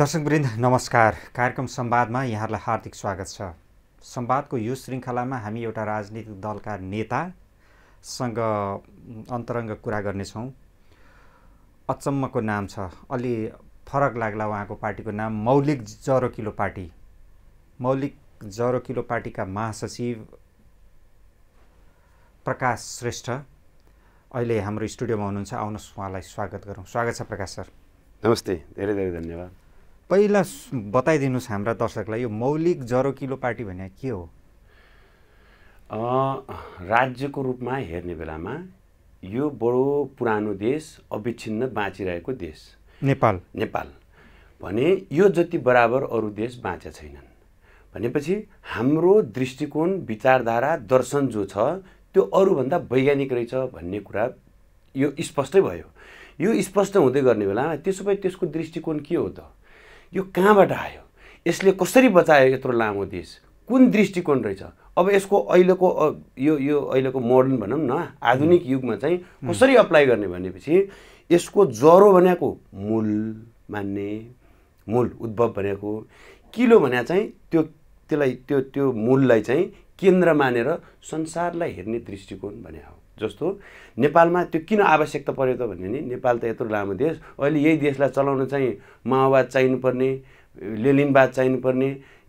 दर्शकवृन्द नमस्कार कार्यक्रम सम्वादमा यहाँहरूलाई हार्दिक स्वागत छ संवादको यो श्रृङ्खलामा हामी एउटा राजनीतिक दलका नेतासँग अन्तरङ्ग कुरा गर्नेछौँ अचम्मको नाम छ अलि फरक लाग्ला उहाँको पार्टीको नाम मौलिक जरोकिलो पार्टी मौलिक जरोकिलो पार्टीका महासचिव प्रकाश श्रेष्ठ अहिले हाम्रो स्टुडियोमा हुनुहुन्छ आउनुहोस् उहाँलाई स्वागत गरौँ स्वागत छ प्रकाश सर नमस्ते धेरै धेरै धन्यवाद पहिला बताइदिनुहोस् हाम्रा दर्शकलाई यो मौलिक जरोकिलो पार्टी भने के हो राज्यको रूपमा हेर्ने बेलामा यो बडो पुरानो देश अविच्छिन्न बाँचिरहेको देश नेपाल नेपाल भने यो जति बराबर अरू देश बाँचे छैनन् भनेपछि हाम्रो दृष्टिकोण विचारधारा दर्शन जो छ त्यो अरूभन्दा वैज्ञानिक रहेछ भन्ने कुरा यो स्पष्टै भयो यो स्पष्ट हुँदै गर्ने बेला त्यसो भए त्यसको दृष्टिकोण के हो त यो कहाँबाट आयो यसले कसरी बचायो यत्रो लामो देश कुन दृष्टिकोण रहेछ अब यसको अहिलेको यो यो अहिलेको मोडर्न भनौँ न आधुनिक युगमा चाहिँ कसरी अप्लाई गर्ने भनेपछि यसको ज्वरो भनेको मूल मान्ने मूल उद्भव भनेको किलो भने चाहिँ त्यो त्यसलाई त्यो त्यो मूललाई चाहिँ केन्द्र मानेर संसारलाई हेर्ने दृष्टिकोण भने हो जस्तो नेपालमा त्यो किन आवश्यकता पऱ्यो त भन्यो भने नेपाल त यत्रो लामो देश अहिले यही देशलाई चलाउन चाहिँ माओवाद चाहिनुपर्ने लेलिनवाद चाहिनुपर्ने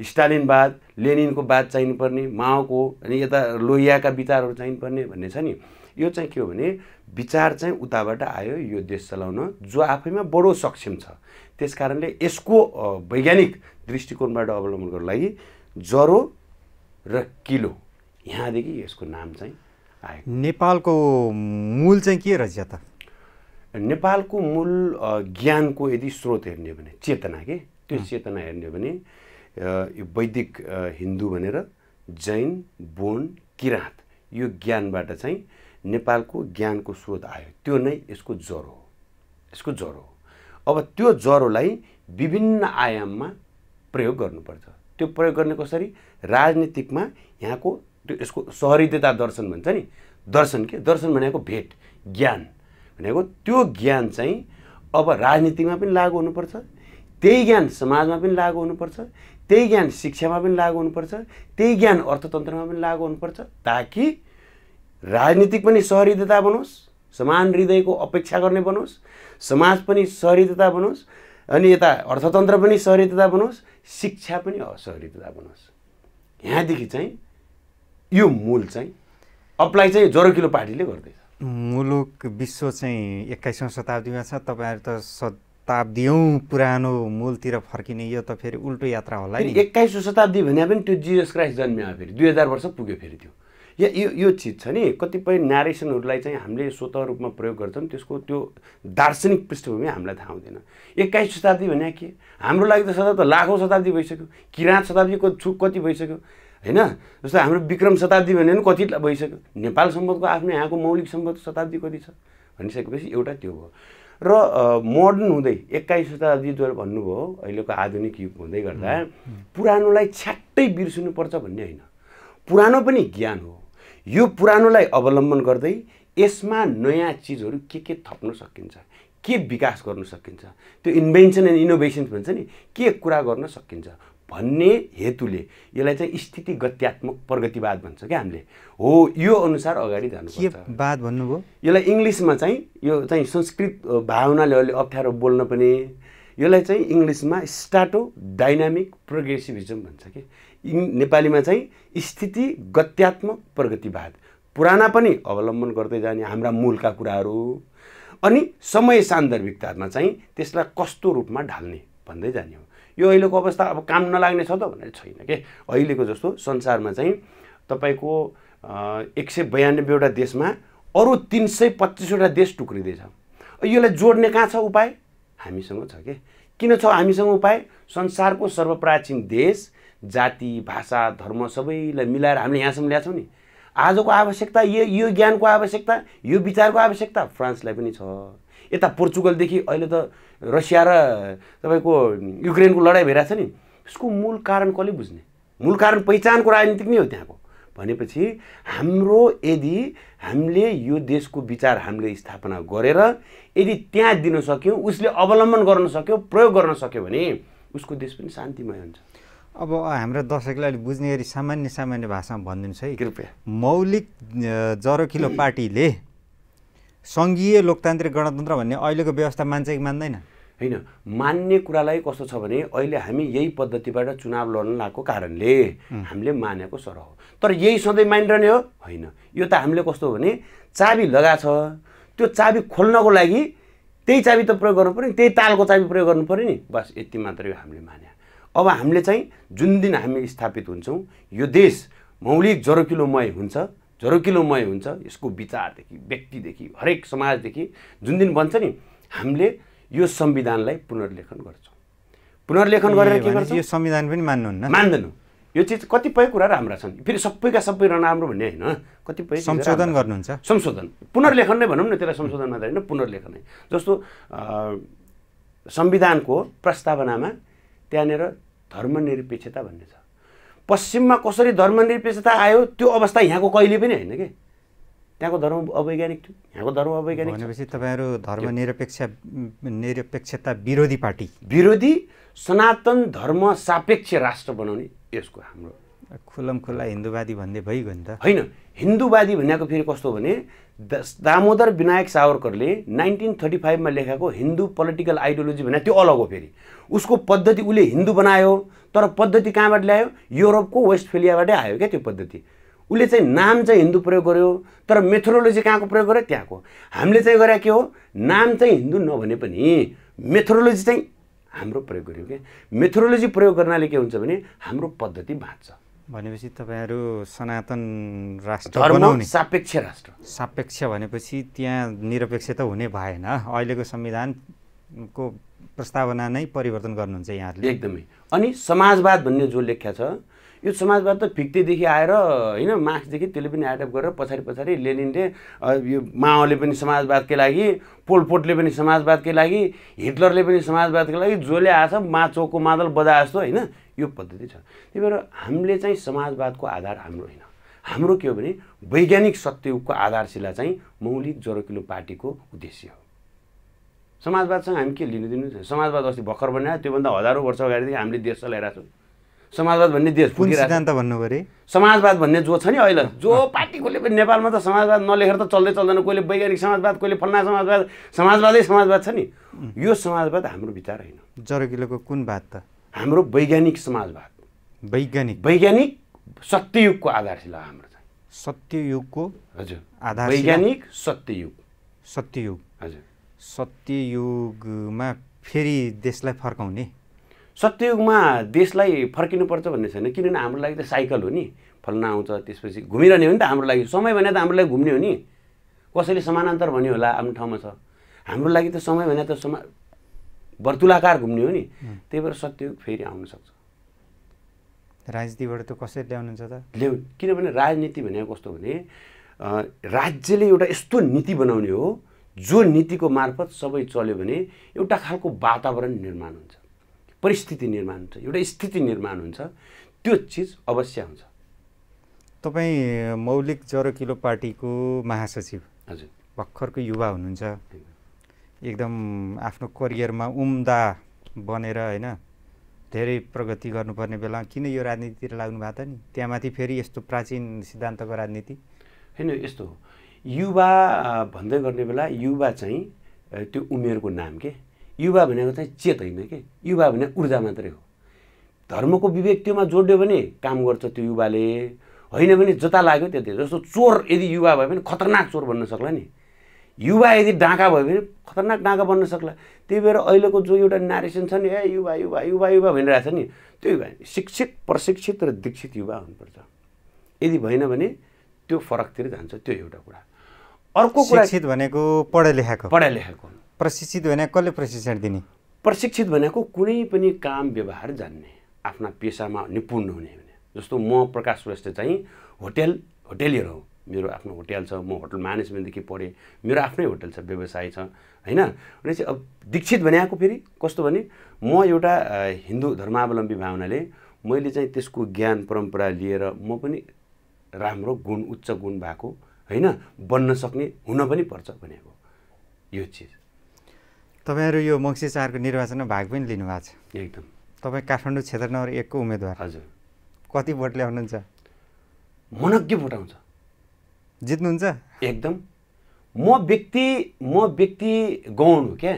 स्टालिनवाद लेनिनको बाद चाहिनुपर्ने माओको अनि यता लोहियाका विचारहरू चाहिनुपर्ने भन्ने छ नि यो चाहिँ के हो भने विचार चाहिँ उताबाट आयो यो देश चलाउन जो आफैमा बडो सक्षम छ त्यस कारणले यसको वैज्ञानिक दृष्टिकोणबाट अवलम्बन लागि ज्वरो र किलो यहाँदेखि यसको नाम चाहिँ नेपालको मूल चाहिँ के रहेछ त नेपालको मूल ज्ञानको यदि स्रोत हेर्ने भने चेतना के त्यो चेतना हेर्ने भने यो वैदिक हिन्दू भनेर जैन बोन किराँत यो ज्ञानबाट चाहिँ नेपालको ज्ञानको स्रोत आयो त्यो नै यसको ज्वरो हो यसको ज्वरो हो अब त्यो ज्वरोलाई विभिन्न आयाममा प्रयोग गर्नुपर्छ त्यो प्रयोग गर्ने कसरी राजनीतिकमा यहाँको त्यो यसको सहृदयता दर्शन भन्छ नि दर्शन के दर्शन भनेको भेट ज्ञान भनेको त्यो ज्ञान चाहिँ अब राजनीतिमा पनि लागु हुनुपर्छ त्यही ज्ञान समाजमा पनि लागु हुनुपर्छ त्यही ज्ञान शिक्षामा पनि लागु हुनुपर्छ त्यही ज्ञान अर्थतन्त्रमा पनि लागु हुनुपर्छ ताकि राजनीतिक पनि सहृदयता बनोस् समान हृदयको अपेक्षा गर्ने बनोस् समाज पनि सहृदयता बनोस् अनि यता अर्थतन्त्र पनि सहृदयता बनोस् शिक्षा पनि असहृदयता बनोस् यहाँदेखि चाहिँ यो मूल चाहिँ अप्लाई चाहिँ जरोकिलो पार्टीले गर्दैछ मुलुक विश्व चाहिँ एक्काइसौँ शताब्दीमा छ तपाईँहरू त शताब्दीौँ पुरानो मूलतिर फर्किने यो त फेरि उल्टो यात्रा होला नि एक्काइसौँ शताब्दी भन्या पनि त्यो जिजस क्राइस्ट जन्म्यो फेरि दुई हजार वर्ष पुग्यो फेरि त्यो या यो यो चिज छ नि कतिपय नारेसनहरूलाई चाहिँ हामीले स्वत रूपमा प्रयोग गर्छौँ त्यसको त्यो दार्शनिक पृष्ठभूमि हामीलाई थाहा हुँदैन एक्काइस शताब्दी भन्या के हाम्रो लागि त सदा त लाखौँ शताब्दी भइसक्यो किराँत शताब्दीको छु कति भइसक्यो होइन जस्तो हाम्रो विक्रम शताब्दी भने पनि कति भइसक्यो नेपाल सम्पदको आफ्नो यहाँको मौलिक सम्पद शताब्दी कति छ भनिसकेपछि एउटा त्यो भयो र मोडर्न हुँदै एक्काइस शताब्दी जो भन्नुभयो अहिलेको आधुनिक युग हुँदै गर्दा पुरानोलाई छ्याट्टै बिर्सिनुपर्छ भन्ने होइन पुरानो पनि ज्ञान हो यो पुरानोलाई अवलम्बन गर्दै यसमा नयाँ चिजहरू के के थप्न सकिन्छ के विकास गर्न सकिन्छ त्यो इन्भेन्सन एन्ड इनोभेसन्स भन्छ नि के कुरा गर्न सकिन्छ भन्ने हेतुले यसलाई चाहिँ स्थिति गत्यात्मक प्रगतिवाद भन्छ क्या हामीले हो यो अनुसार अगाडि जानु बाद भन्नुभयो यसलाई इङ्ग्लिसमा चाहिँ यो चाहिँ संस्कृत भावनाले अलि अप्ठ्यारो बोल्न पनि यसलाई चाहिँ इङ्ग्लिसमा स्टाटो डाइनामिक प्रोग्रेसिभिजम भन्छ कि इङ नेपालीमा चाहिँ स्थिति गत्यात्मक प्रगतिवाद पुराना पनि अवलम्बन गर्दै जाने हाम्रा मूलका कुराहरू अनि समय सान्दर्भिकतामा चाहिँ त्यसलाई कस्तो रूपमा ढाल्ने भन्दै जाने हो यो अहिलेको अवस्था अब काम नलाग्ने छ त भनेर छैन कि अहिलेको जस्तो संसारमा चाहिँ तपाईँको एक सय बयानब्बेवटा देशमा अरू तिन सय पच्चिसवटा देश टुक्रिँदैछ यसलाई जोड्ने कहाँ छ उपाय हामीसँग छ कि किन छ हामीसँग उपाय संसारको सर्वप्राचीन देश जाति भाषा धर्म सबैलाई मिलाएर हामीले यहाँसम्म ल्याएको नि आजको आवश्यकता यो यो ज्ञानको आवश्यकता यो विचारको आवश्यकता फ्रान्सलाई पनि छ यता पोर्चुगलदेखि अहिले त रसिया र तपाईँको युक्रेनको लडाइँ भइरहेको छ नि यसको मूल कारण कसले बुझ्ने मूल कारण पहिचानको राजनीतिक नै हो त्यहाँको भनेपछि हाम्रो यदि हामीले यो देशको विचार हामीले स्थापना गरेर यदि त्यहाँ दिन सक्यौँ उसले अवलम्बन गर्न सक्यो प्रयोग गर्न सक्यो भने उसको देश पनि शान्तिमय हुन्छ अब हाम्रो दर्शकलाई अलिक बुझ्ने गरी सामान्य सामान्य भाषामा भनिदिनुहोस् है कृपया मौलिक जरोखिलो पार्टीले सङ्घीय लोकतान्त्रिक गणतन्त्र भन्ने अहिलेको व्यवस्था मान्छे कि मान्दैन होइन मान्ने कुरालाई कस्तो छ भने अहिले हामी यही पद्धतिबाट चुनाव लड्न लागेको कारणले हामीले मानेको सर हो तर यही सधैँ मानिरहने हो होइन यो त हामीले कस्तो हो भने चाबी लगाएको छ त्यो चाबी खोल्नको लागि त्यही चाबी त प्रयोग गर्नु पऱ्यो नि त्यही तालको चाबी प्रयोग गर्नु पऱ्यो नि बस यति मात्रै हो हामीले माने अब हामीले चाहिँ जुन दिन हामी स्थापित हुन्छौँ यो देश मौलिक जरोकिलोमय हुन्छ झरोकिलोमय हुन्छ यसको विचारदेखि व्यक्तिदेखि हरेक समाजदेखि जुन दिन बन्छ नि हामीले यो संविधानलाई पुनर्लेखन गर्छौँ पुनर्लेखन गरेर के गर्छ यो संविधान पनि मान्नुहुन्न मान्दैनौँ यो चिज कतिपय कुरा राम्रा छन् फेरि सबैका सबै नराम्रो भन्ने होइन कतिपय संशोधन गर्नुहुन्छ संशोधन पुनर्लेखन नै भनौँ न त्यसलाई संशोधन मात्र होइन पुनर्लेखन नै जस्तो संविधानको प्रस्तावनामा त्यहाँनिर धर्मनिरपेक्षता भन्ने छ पश्चिममा कसरी धर्मनिरपेक्षता आयो त्यो अवस्था यहाँको कहिले पनि होइन कि त्यहाँको धर्म अवैज्ञानिक थियो यहाँको धर्म अवैज्ञानिक भनेपछि तपाईँहरू धर्मनिरपेक्ष निरपेक्षता विरोधी पार्टी विरोधी सनातन धर्म सापेक्ष राष्ट्र बनाउने यसको हाम्रो खुलम खुल्ला हिन्दूवादी भन्ने भइगयो नि त होइन हिन्दूवादी भनेको फेरि कस्तो भने दामोदर विनायक सावरकरले नाइन्टिन थर्टी फाइभमा लेखाएको हिन्दू पोलिटिकल आइडियोलोजी भने त्यो अलग हो फेरि उसको पद्धति उसले हिन्दू बनायो तर पद्धति कहाँबाट ल्यायो युरोपको वेस्टफेलियाबाटै आयो क्या त्यो पद्धति उसले चाहिँ नाम चाहिँ हिन्दू प्रयोग गर्यो तर मेथोडोलोजी कहाँको प्रयोग गर्यो त्यहाँको हामीले चाहिँ गरे के हो नाम चाहिँ हिन्दू नभने पनि मेथोडोलोजी चाहिँ हाम्रो प्रयोग गर्यो क्या मेथोडोलोजी प्रयोग गर्नाले के हुन्छ भने हाम्रो पद्धति बाँच्छ भनेपछि तपाईँहरू सनातन राष्ट्र सापेक्ष राष्ट्र सापेक्ष भनेपछि त्यहाँ निरपेक्ष त हुने भएन अहिलेको संविधानको प्रस्तावना नै परिवर्तन गर्नुहुन्छ यहाँहरूले एकदमै अनि समाजवाद भन्ने जो लेख्या छ यो समाजवाद त फिक्तेदेखि आएर होइन मार्क्सदेखि त्यसले पनि एडप गरेर पछाडि पछाडि लेनिनले यो माओले पनि समाजवादकै लागि पोलपोटले पनि समाजवादकै लागि हिटलरले पनि समाजवादकै लागि जसले आएछ मा चोको मादल बजा जस्तो होइन यो पद्धति छ त्यही भएर हामीले चाहिँ समाजवादको आधार हाम्रो होइन हाम्रो के हो भने वैज्ञानिक सत्ययुगको आधारशिला चाहिँ मौलिक ज्वरोकिलो पार्टीको उद्देश्य हो समाजवादसँग हामी के लिनु दिनु समाजवाद अस्ति भर्खर बनायो त्योभन्दा हजारौँ वर्ष अगाडिदेखि हामीले देश चलाइरहेको छौँ समाजवाद भन्ने देश सिद्धान्त भन्नु पऱ्यो समाजवाद भन्ने जो छ नि अहिले जो पार्टी कसले पनि नेपालमा त समाजवाद नलेखेर त चल्दै चल्दैन कोहीले वैज्ञानिक समाजवाद कोहीले फल्ना समाजवाद समाजवादै समाजवाद छ नि यो समाजवाद हाम्रो विचार होइन जरकिलोको कुन बात त हाम्रो वैज्ञानिक समाजवाद वैज्ञानिक वैज्ञानिक सत्ययुगको आधारशिला हाम्रो चाहिँ सत्ययुगको हजुर आधार वैज्ञानिक सत्ययुग सत्ययुग हजुर सत्ययुगमा फेरि देशलाई फर्काउने सत्ययुगमा देशलाई फर्किनुपर्छ भन्ने छैन किनभने हाम्रो लागि त साइकल हो नि फल्ना आउँछ त्यसपछि घुमिरहने हो नि त हाम्रो लागि समय भने त हाम्रो लागि घुम्ने हो नि कसैले समानान्तर भन्यो होला आफ्नो ठाउँमा छ हाम्रो लागि त समय भने त समा वर्तुलाकार घुम्ने हो नि त्यही भएर सत्ययुग फेरि आउन सक्छ राजनीतिबाट त कसरी ल्याउनुहुन्छ त ल्याउ किनभने राजनीति भनेको कस्तो भने राज्यले एउटा यस्तो नीति बनाउने हो जो नीतिको मार्फत सबै चल्यो भने एउटा खालको वातावरण निर्माण हुन्छ परिस्थिति निर्माण हुन्छ एउटा स्थिति निर्माण हुन्छ त्यो चिज अवश्य हुन्छ तपाईँ मौलिक जरकिलो पार्टीको महासचिव हजुर भर्खरको युवा हुनुहुन्छ एकदम आफ्नो करियरमा उम्दा बनेर होइन धेरै प्रगति गर्नुपर्ने बेला किन यो राजनीतितिर लाग्नु भएको त नि त्यहाँमाथि फेरि यस्तो प्राचीन सिद्धान्तको राजनीति होइन यस्तो हो युवा भन्दै गर्ने बेला युवा चाहिँ त्यो उमेरको नाम के युवा भनेको चाहिँ चेत होइन के युवा भने ऊर्जा मात्रै हो धर्मको विवेक त्योमा जोड्यो भने काम गर्छ त्यो युवाले होइन भने जता लाग्यो त्यति जस्तो चोर यदि युवा भयो भने खतरनाक चोर बन्न सक्ला नि युवा यदि डाँका भयो भने खतरनाक डाँका बन्न सक्ला त्यही भएर अहिलेको जो एउटा नारेसन छ नि ए युवा युवा युवा युवा भनिरहेको छ नि त्यो युवा शिक्षित प्रशिक्षित र दीक्षित युवा हुनुपर्छ यदि भएन भने त्यो फरकतिर जान्छ त्यो एउटा कुरा अर्को कुरा शिक्षित भनेको पढाइ लेखाएको पढाइ लेखाएको प्रशिक्षित भनेको कसले प्रशिक्षण दिने प्रशिक्षित भनेको कुनै पनि काम व्यवहार जान्ने आफ्ना पेसामा निपुण हुने भने जस्तो म प्रकाश श्रेष्ठ चाहिँ होटेल होटेलियर हो मेरो आफ्नो होटेल छ म होटल म्यानेजमेन्टदेखि पढेँ मेरो आफ्नै होटेल छ व्यवसाय छ होइन भनेपछि अब दीक्षित भनेको फेरि कस्तो भने म एउटा हिन्दू धर्मावलम्बी भावनाले मैले चाहिँ त्यसको ज्ञान परम्परा लिएर म पनि राम्रो गुण उच्च गुण भएको होइन बन्न सक्ने हुन पनि पर्छ भनेको यो चिज तपाईँहरू यो मङ्सी चारको निर्वाचनमा भाग पनि लिनुभएको छ एकदम तपाईँ काठमाडौँ क्षेत्र नम्बर एकको उम्मेदवार हजुर कति भोट ल्याउनुहुन्छ मनज्ञ भोट आउँछ जित्नुहुन्छ एकदम म व्यक्ति म व्यक्ति गौण हो क्या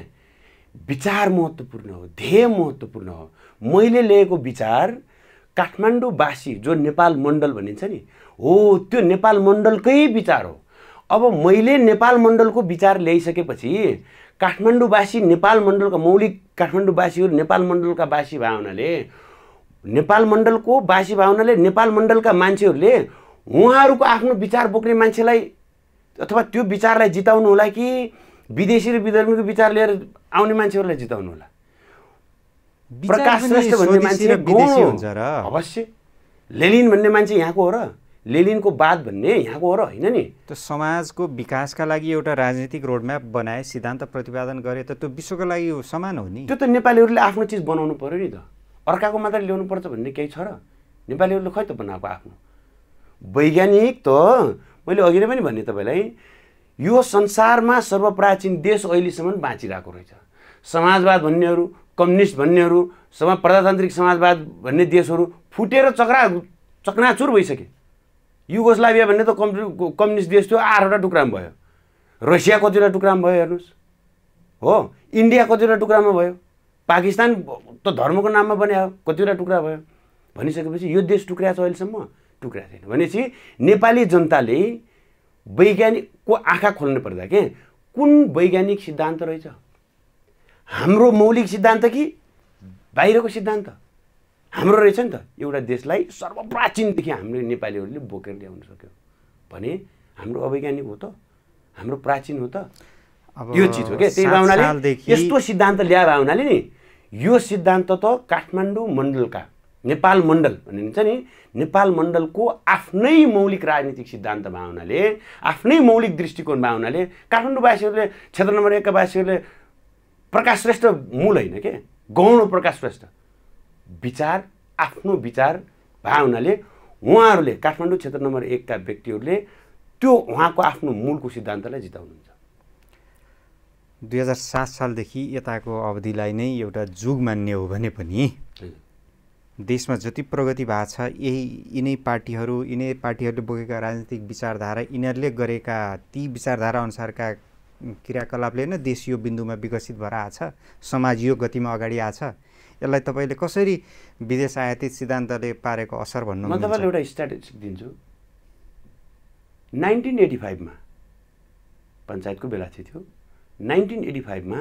विचार महत्त्वपूर्ण हो ध्येय महत्त्वपूर्ण हो मैले लिएको विचार काठमाडौँवासी जो नेपाल मण्डल भनिन्छ नि हो त्यो नेपाल मण्डलकै विचार हो अब मैले नेपाल मण्डलको विचार ल्याइसकेपछि काठमाडौँवासी नेपाल मण्डलका मौलिक काठमाडौँवासीहरू नेपाल मण्डलका बासी भावनाले नेपाल मण्डलको बासी भावनाले नेपाल मण्डलका मान्छेहरूले उहाँहरूको आफ्नो विचार बोक्ने मान्छेलाई अथवा त्यो विचारलाई जिताउनु होला कि विदेशी र विदर्मीको विचार लिएर आउने मान्छेहरूलाई जिताउनु होला प्रकाश श्रेष्ठ भन्ने मान्छे विदेशी हुन्छ र अवश्य लेलिन भन्ने मान्छे यहाँको हो र लेलिनको बाद भन्ने यहाँको हो र होइन नि त्यो समाजको विकासका लागि एउटा राजनीतिक रोडम्याप बनाए सिद्धान्त प्रतिपादन गरे त त्यो विश्वको लागि समान हो नि त्यो त नेपालीहरूले आफ्नो चिज बनाउनु पऱ्यो नि त अर्काको मात्र ल्याउनु पर्छ भन्ने केही छ र नेपालीहरूले खै त बनाएको आफ्नो वैज्ञानिक त मैले अघि नै पनि भने तपाईँलाई यो संसारमा सर्वप्राचीन देश अहिलेसम्म बाँचिरहेको रहेछ समाजवाद भन्नेहरू कम्युनिस्ट भन्नेहरू समा प्रजातान्त्रिक समाजवाद भन्ने देशहरू फुटेर चक्रा चक्नाचुर भइसके युगोस्लाभिया भन्ने त कम्यु कम्युनिस्ट देश थियो आठवटा टुक्रामा भयो रसिया कतिवटा टुक्रामा भयो हेर्नुहोस् हो इन्डिया कतिवटा टुक्रामा भयो पाकिस्तान त धर्मको नाममा बन्यो कतिवटा टुक्रा भयो भनिसकेपछि यो देश टुक्रा छ अहिलेसम्म टुक्रा छैन भनेपछि नेपाली जनताले वैज्ञानिकको आँखा खोल्नु पर्दा के कुन वैज्ञानिक सिद्धान्त रहेछ हाम्रो मौलिक सिद्धान्त कि बाहिरको सिद्धान्त हाम्रो रहेछ नि त एउटा देशलाई सर्वप्राचीनदेखि हाम्रो नेपालीहरूले बोकेर ल्याउन सक्यो भने हाम्रो अवैज्ञानिक हो त हाम्रो प्राचीन हो त यो चिज हो क्या त्यही भावनाले यस्तो सिद्धान्त ल्याएर हुनाले नि यो सिद्धान्त त काठमाडौँ मण्डलका नेपाल मण्डल भनिन्छ नि नेपाल मण्डलको आफ्नै मौलिक राजनीतिक सिद्धान्त भावनाले आफ्नै मौलिक दृष्टिकोण भावनाले काठमाडौँवासीहरूले क्षेत्र नम्बर एकका वासीहरूले प्रकाश श्रेष्ठ मूल होइन के गौण प्रकाश श्रेष्ठ विचार आफ्नो विचार भए हुनाले उहाँहरूले काठमाडौँ क्षेत्र नम्बर एकका व्यक्तिहरूले त्यो उहाँको आफ्नो मूलको सिद्धान्तलाई जिताउनुहुन्छ दुई हजार सात सालदेखि यताको अवधिलाई नै एउटा जुग मान्ने हो भने पनि देशमा जति प्रगति भएको छ यही यिनै पार्टीहरू यिनै पार्टीहरूले बोकेका राजनीतिक विचारधारा यिनीहरूले गरेका ती विचारधारा अनुसारका क्रियाकलापले नै देश यो बिन्दुमा विकसित भएर छ समाज यो गतिमा अगाडि आछ यसलाई तपाईँले कसरी विदेश आयातित सिद्धान्तले पारेको असर भन्नु म तपाईँलाई एउटा स्ट्याटिस्टिक दिन्छु नाइन्टिन एटी फाइभमा पञ्चायतको बेला चाहिँ थियो नाइन्टिन एटी फाइभमा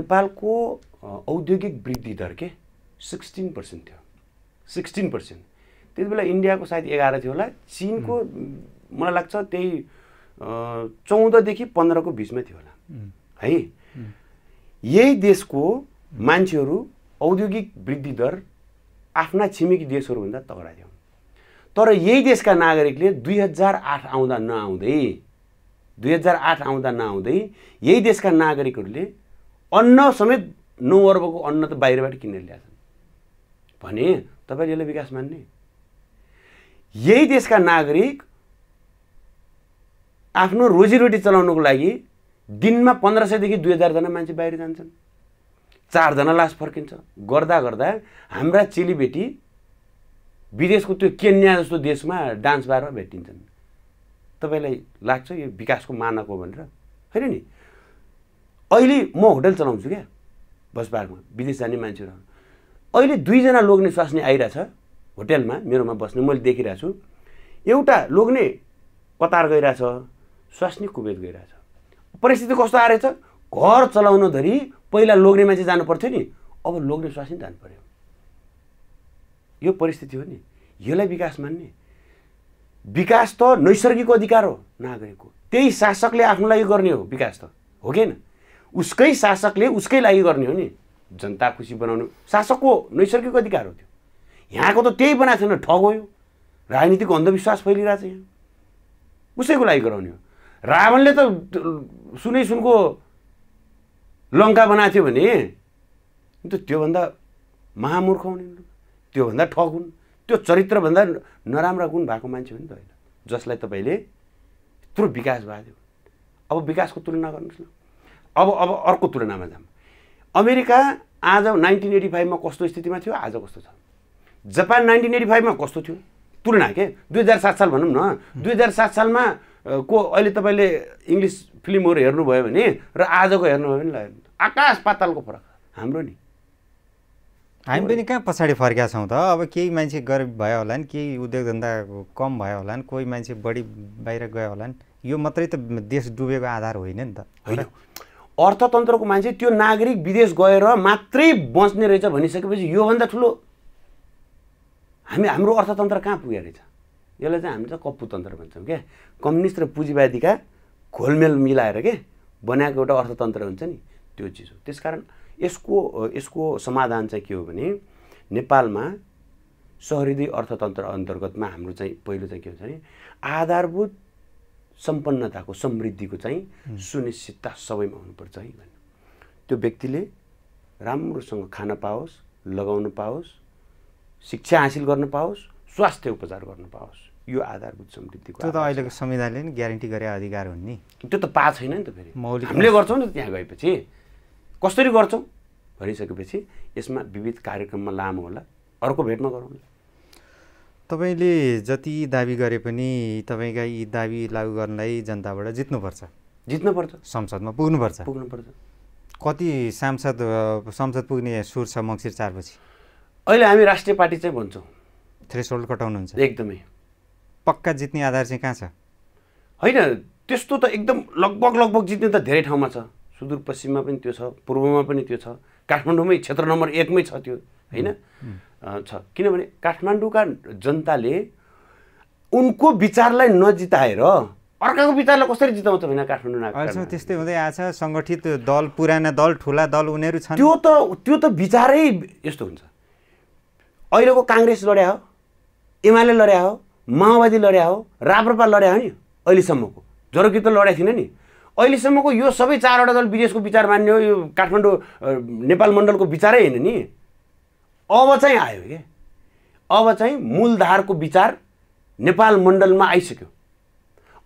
नेपालको औद्योगिक वृद्धि दर के सिक्सटिन पर्सेन्ट थियो सिक्सटिन पर्सेन्ट त्यति बेला इन्डियाको सायद एघार थियो होला चिनको मलाई लाग्छ त्यही चौधदेखि पन्ध्रको बिचमा थियो होला है यही देशको मान्छेहरू औद्योगिक वृद्धि दर आफ्ना छिमेकी देशहरूभन्दा तगडा थियो तर यही देशका नागरिकले दुई हजार आठ आउँदा नआउँदै दुई हजार आठ आउँदा नआउँदै यही देशका नागरिकहरूले अन्न समेत नौ अर्बको अन्न त बाहिरबाट किनेर ल्याएछन् भने तपाईँले यसलाई विकास मान्ने यही देशका नागरिक आफ्नो रोजीरोटी चलाउनुको लागि दिनमा पन्ध्र सयदेखि दुई हजारजना मान्छे बाहिर जान्छन् चारजना लास फर्किन्छ गर्दा गर्दा हाम्रा चेलीबेटी विदेशको त्यो केन्या जस्तो देशमा डान्स बारमा भेटिन्छन् तपाईँलाई लाग्छ यो विकासको मानक हो भनेर होइन नि अहिले म होटल चलाउँछु क्या बसबारमा विदेश जाने मान्छेहरू अहिले दुईजना लोग्ने स्वास्नी आइरहेछ होटेलमा मेरोमा बस्ने मैले देखिरहेको छु एउटा लोग्ने कतार गइरहेछ स्वास्नी कुबेत गइरहेछ परिस्थिति कस्तो आएछ घर चलाउन धरि पहिला लोग्ने मान्छे जानु पर्थ्यो नि अब लोग्ने स्वास्नी जानु पर्यो यो परिस्थिति हो नि यसलाई विकास मान्ने विकास त नैसर्गिक अधिकार हो नागरिकको त्यही शासकले आफ्नो लागि गर्ने हो विकास त हो कि उसकै शासकले उसकै लागि गर्ने हो नि जनता खुसी बनाउनु शासकको नैसर्गिक अधिकार हो त्यो यहाँको त त्यही बनाएको छैन ठग हो यो राजनीतिको अन्धविश्वास फैलिरहेछ यहाँ उसैको लागि गराउने हो रावणले त सुनै सुनको लङ्का बनाएको थियो भने त त्योभन्दा महामूर्ख हुने त्योभन्दा ठग हुन् त्यो चरित्रभन्दा नराम्रा गुण भएको मान्छे हो नि त होइन जसलाई तपाईँले यत्रो विकास भएको थियो अब विकासको तुलना गर्नुहोस् न अब अब अर्को तुलनामा जाऊँ अमेरिका आज नाइन्टिन एटी फाइभमा कस्तो स्थितिमा थियो आज कस्तो छ जापान नाइन्टिन एटी फाइभमा कस्तो थियो तुलना के दुई हजार सात साल भनौँ न दुई हजार सात सालमा को अहिले तपाईँले इङ्ग्लिस फिल्महरू हेर्नुभयो भने र आजको हेर्नुभयो भने ल आकाश पातालको फरक हाम्रो नि हामी पनि कहाँ पछाडि फर्किया छौँ त अब केही मान्छे गरिब भयो होला नि केही उद्योग धन्दा कम भयो होला नि कोही मान्छे बढी बाहिर गयो होला नि यो मात्रै त देश डुबेको आधार होइन नि त होइन अर्थतन्त्रको मान्छे त्यो नागरिक विदेश गएर मात्रै बस्ने रहेछ भनिसकेपछि योभन्दा ठुलो हामी हाम्रो अर्थतन्त्र कहाँ पुगेको रहेछ यसलाई चाहिँ हामी चाहिँ कप्पुतन्त्र भन्छौँ क्या कम्युनिस्ट र पुँजीवादीका घोलमेल मिलाएर के बनाएको एउटा अर्थतन्त्र हुन्छ नि त्यो चिज हो त्यसकारण यसको यसको समाधान चाहिँ के हो भने नेपालमा सहृदय अर्थतन्त्र अन्तर्गतमा हाम्रो चाहिँ पहिलो चाहिँ के हुन्छ भने आधारभूत सम्पन्नताको समृद्धिको चाहिँ सुनिश्चितता सबैमा हुनुपर्छ है त्यो व्यक्तिले राम्रोसँग खान पाओस् लगाउन पाओस् शिक्षा हासिल गर्न पाओस् स्वास्थ्य उपचार गर्न पाओस् यो आधारभूत समृद्धिको त्यो त अहिलेको संविधानले नि ग्यारेन्टी गरे अधिकार हुन् नि त्यो त पा छैन नि त फेरि मौलिक हामीले गर्छौँ नि त्यहाँ गएपछि कसरी गर्छौँ भनिसकेपछि यसमा विविध कार्यक्रममा लामो होला अर्को भेटमा गरौँ तपाईँले जति दाबी गरे पनि तपाईँका यी दावी लागू गर्नलाई जनताबाट जित्नुपर्छ जित्नुपर्छ संसदमा पुग्नुपर्छ पुग्नुपर्छ कति सांसद संसद पुग्ने सुर छ मङ्सिर चारपछि अहिले हामी राष्ट्रिय पार्टी चाहिँ भन्छौँ थ्रेस होल्ड कटाउनुहुन्छ एकदमै पक्का जित्ने आधार चाहिँ कहाँ छ होइन त्यस्तो त एकदम लगभग लगभग जित्ने त धेरै ठाउँमा छ सुदूरपश्चिममा पनि त्यो छ पूर्वमा पनि त्यो छ काठमाडौँमै क्षेत्र नम्बर एकमै छ त्यो होइन छ किनभने काठमाडौँका जनताले उनको विचारलाई नजिताएर अर्काको विचारलाई कसरी जिताउँछ भने काठमाडौँ त्यस्तै हुँदै आएछ सङ्गठित दल पुराना दल ठुला दल उनीहरू छन् त्यो त त्यो त विचारै यस्तो हुन्छ अहिलेको काङ्ग्रेस लड्या हो एमाले लड्या हो माओवादी लड्या हो राप्रपा लड्या हो नि अहिलेसम्मको त लड्या थिएन नि अहिलेसम्मको यो सबै चारवटा दल विदेशको विचार मान्ने हो यो काठमाडौँ नेपाल मण्डलको विचारै होइन नि अब चाहिँ आयो के अब चाहिँ मूलधारको विचार नेपाल मण्डलमा आइसक्यो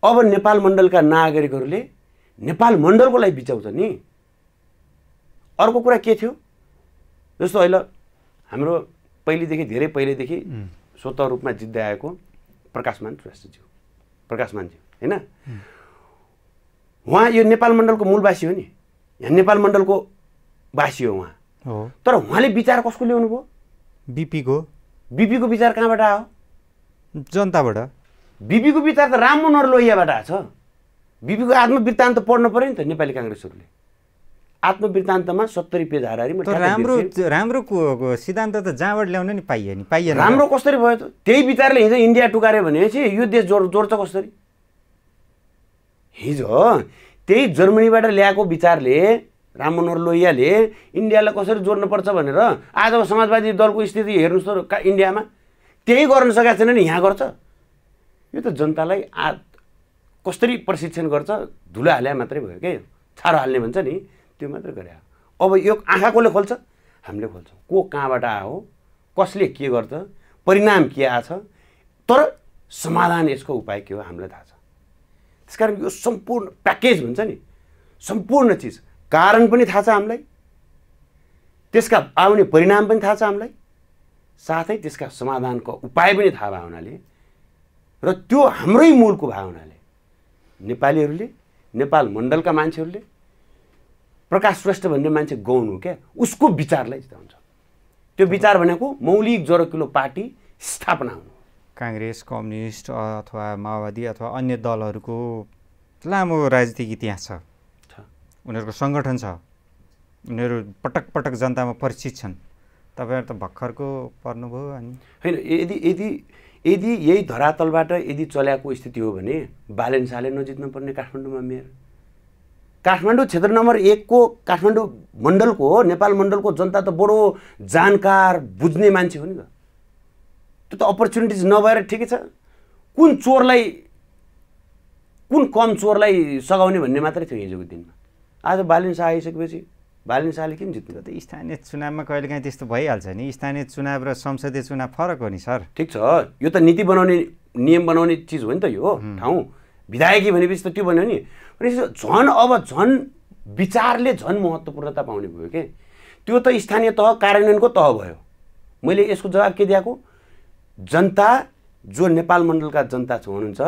अब नेपाल मण्डलका नागरिकहरूले नेपाल मण्डलको लागि बिचाउँछ नि अर्को कुरा के थियो जस्तो अहिले हाम्रो पहिलेदेखि धेरै पहिलेदेखि स्वत रूपमा जित्दै आएको प्रकाशमान श्रेष्ठज्यू प्रकाशमानज्यू होइन उहाँ यो नेपाल मण्डलको मूलवासी हो नि यहाँ नेपाल मण्डलको वासी हो उहाँ तर उहाँले विचार कसको ल्याउनु भयो बिपीको बिपीको विचार कहाँबाट आयो जनताबाट बिपीको विचार त राम मनोहर लोहियाबाट आएको छ बिपीको आत्मवृत्तान्त पढ्नु पऱ्यो नि त नेपाली काङ्ग्रेसहरूले आत्मवृत्तान्तमा सत्तरी पेज हारी राम्रो राम्रो सिद्धान्त त जहाँबाट ल्याउन नि पाइयो नि पाइएन राम्रो कसरी भयो त त्यही विचारले हिजो इन्डिया टुकाऱ्यो भनेपछि यो देश जोड जोड्छ कसरी हिजो त्यही जर्मनीबाट ल्याएको विचारले राम मनोहर लोहियाले इन्डियालाई कसरी जोड्नुपर्छ भनेर आज समाजवादी दलको स्थिति हेर्नुहोस् त इन्डियामा त्यही गर्न सकेको छैन नि यहाँ गर्छ यो त जनतालाई आ कसरी प्रशिक्षण गर्छ धुलो हाल्या मात्रै भयो के छारो हाल्ने भन्छ नि त्यो मात्र गरे अब यो आँखा कसले खोल्छ हामीले खोल्छौँ को कहाँबाट आयो कसले के गर्छ परिणाम के आछ तर समाधान यसको उपाय के हो हामीलाई थाहा छ त्यस कारण यो सम्पूर्ण प्याकेज हुन्छ नि सम्पूर्ण चिज कारण पनि थाहा छ हामीलाई त्यसका आउने परिणाम पनि थाहा छ हामीलाई साथै त्यसका समाधानको उपाय पनि थाहा भए हुनाले र त्यो हाम्रै मूलको भए हुनाले नेपालीहरूले नेपाल मण्डलका मान्छेहरूले प्रकाश श्रेष्ठ भन्ने मान्छे गाउनु हो क्या उसको विचारलाई जिताउँछ त्यो विचार भनेको मौलिक ज्वरोकिलो पार्टी स्थापना हुनु काङ्ग्रेस कम्युनिस्ट अथवा माओवादी अथवा अन्य दलहरूको लामो राजनीतिक इतिहास छ उनीहरूको सङ्गठन छ उनीहरू पटक पटक जनतामा परिचित छन् तपाईँहरू त भर्खरको पर्नुभयो अनि होइन यदि यदि यदि यही धरातलबाट यदि चल्याएको स्थिति हो भने बालेन्साले नजित्नुपर्ने काठमाडौँमा मेयर काठमाडौँ क्षेत्र नम्बर एकको काठमाडौँ मण्डलको हो नेपाल मण्डलको जनता त बडो जानकार बुझ्ने मान्छे हो नि त त्यो त अपर्च्युनिटिज नभएर ठिकै छ कुन चोरलाई कुन कम चोरलाई सघाउने भन्ने मात्रै थियो हिजोको दिनमा आज बालिन शाह आइसकेपछि बालिन शाहले किन जित्नु त स्थानीय चुनावमा कहिलेकाहीँ त्यस्तो भइहाल्छ नि स्थानीय चुनाव र संसदीय चुनाव फरक हो नि सर ठिक छ यो त नीति बनाउने नियम बनाउने चिज हो नि त यो ठाउँ विधायकी भनेपछि त त्यो भन्यो नि भनेपछि झन् अब झन् विचारले झन् महत्त्वपूर्णता पाउने भयो के त्यो त स्थानीय तह कार्यान्वयनको तह भयो मैले यसको जवाब के दिएको जनता जो नेपाल मण्डलका जनता छ हुनुहुन्छ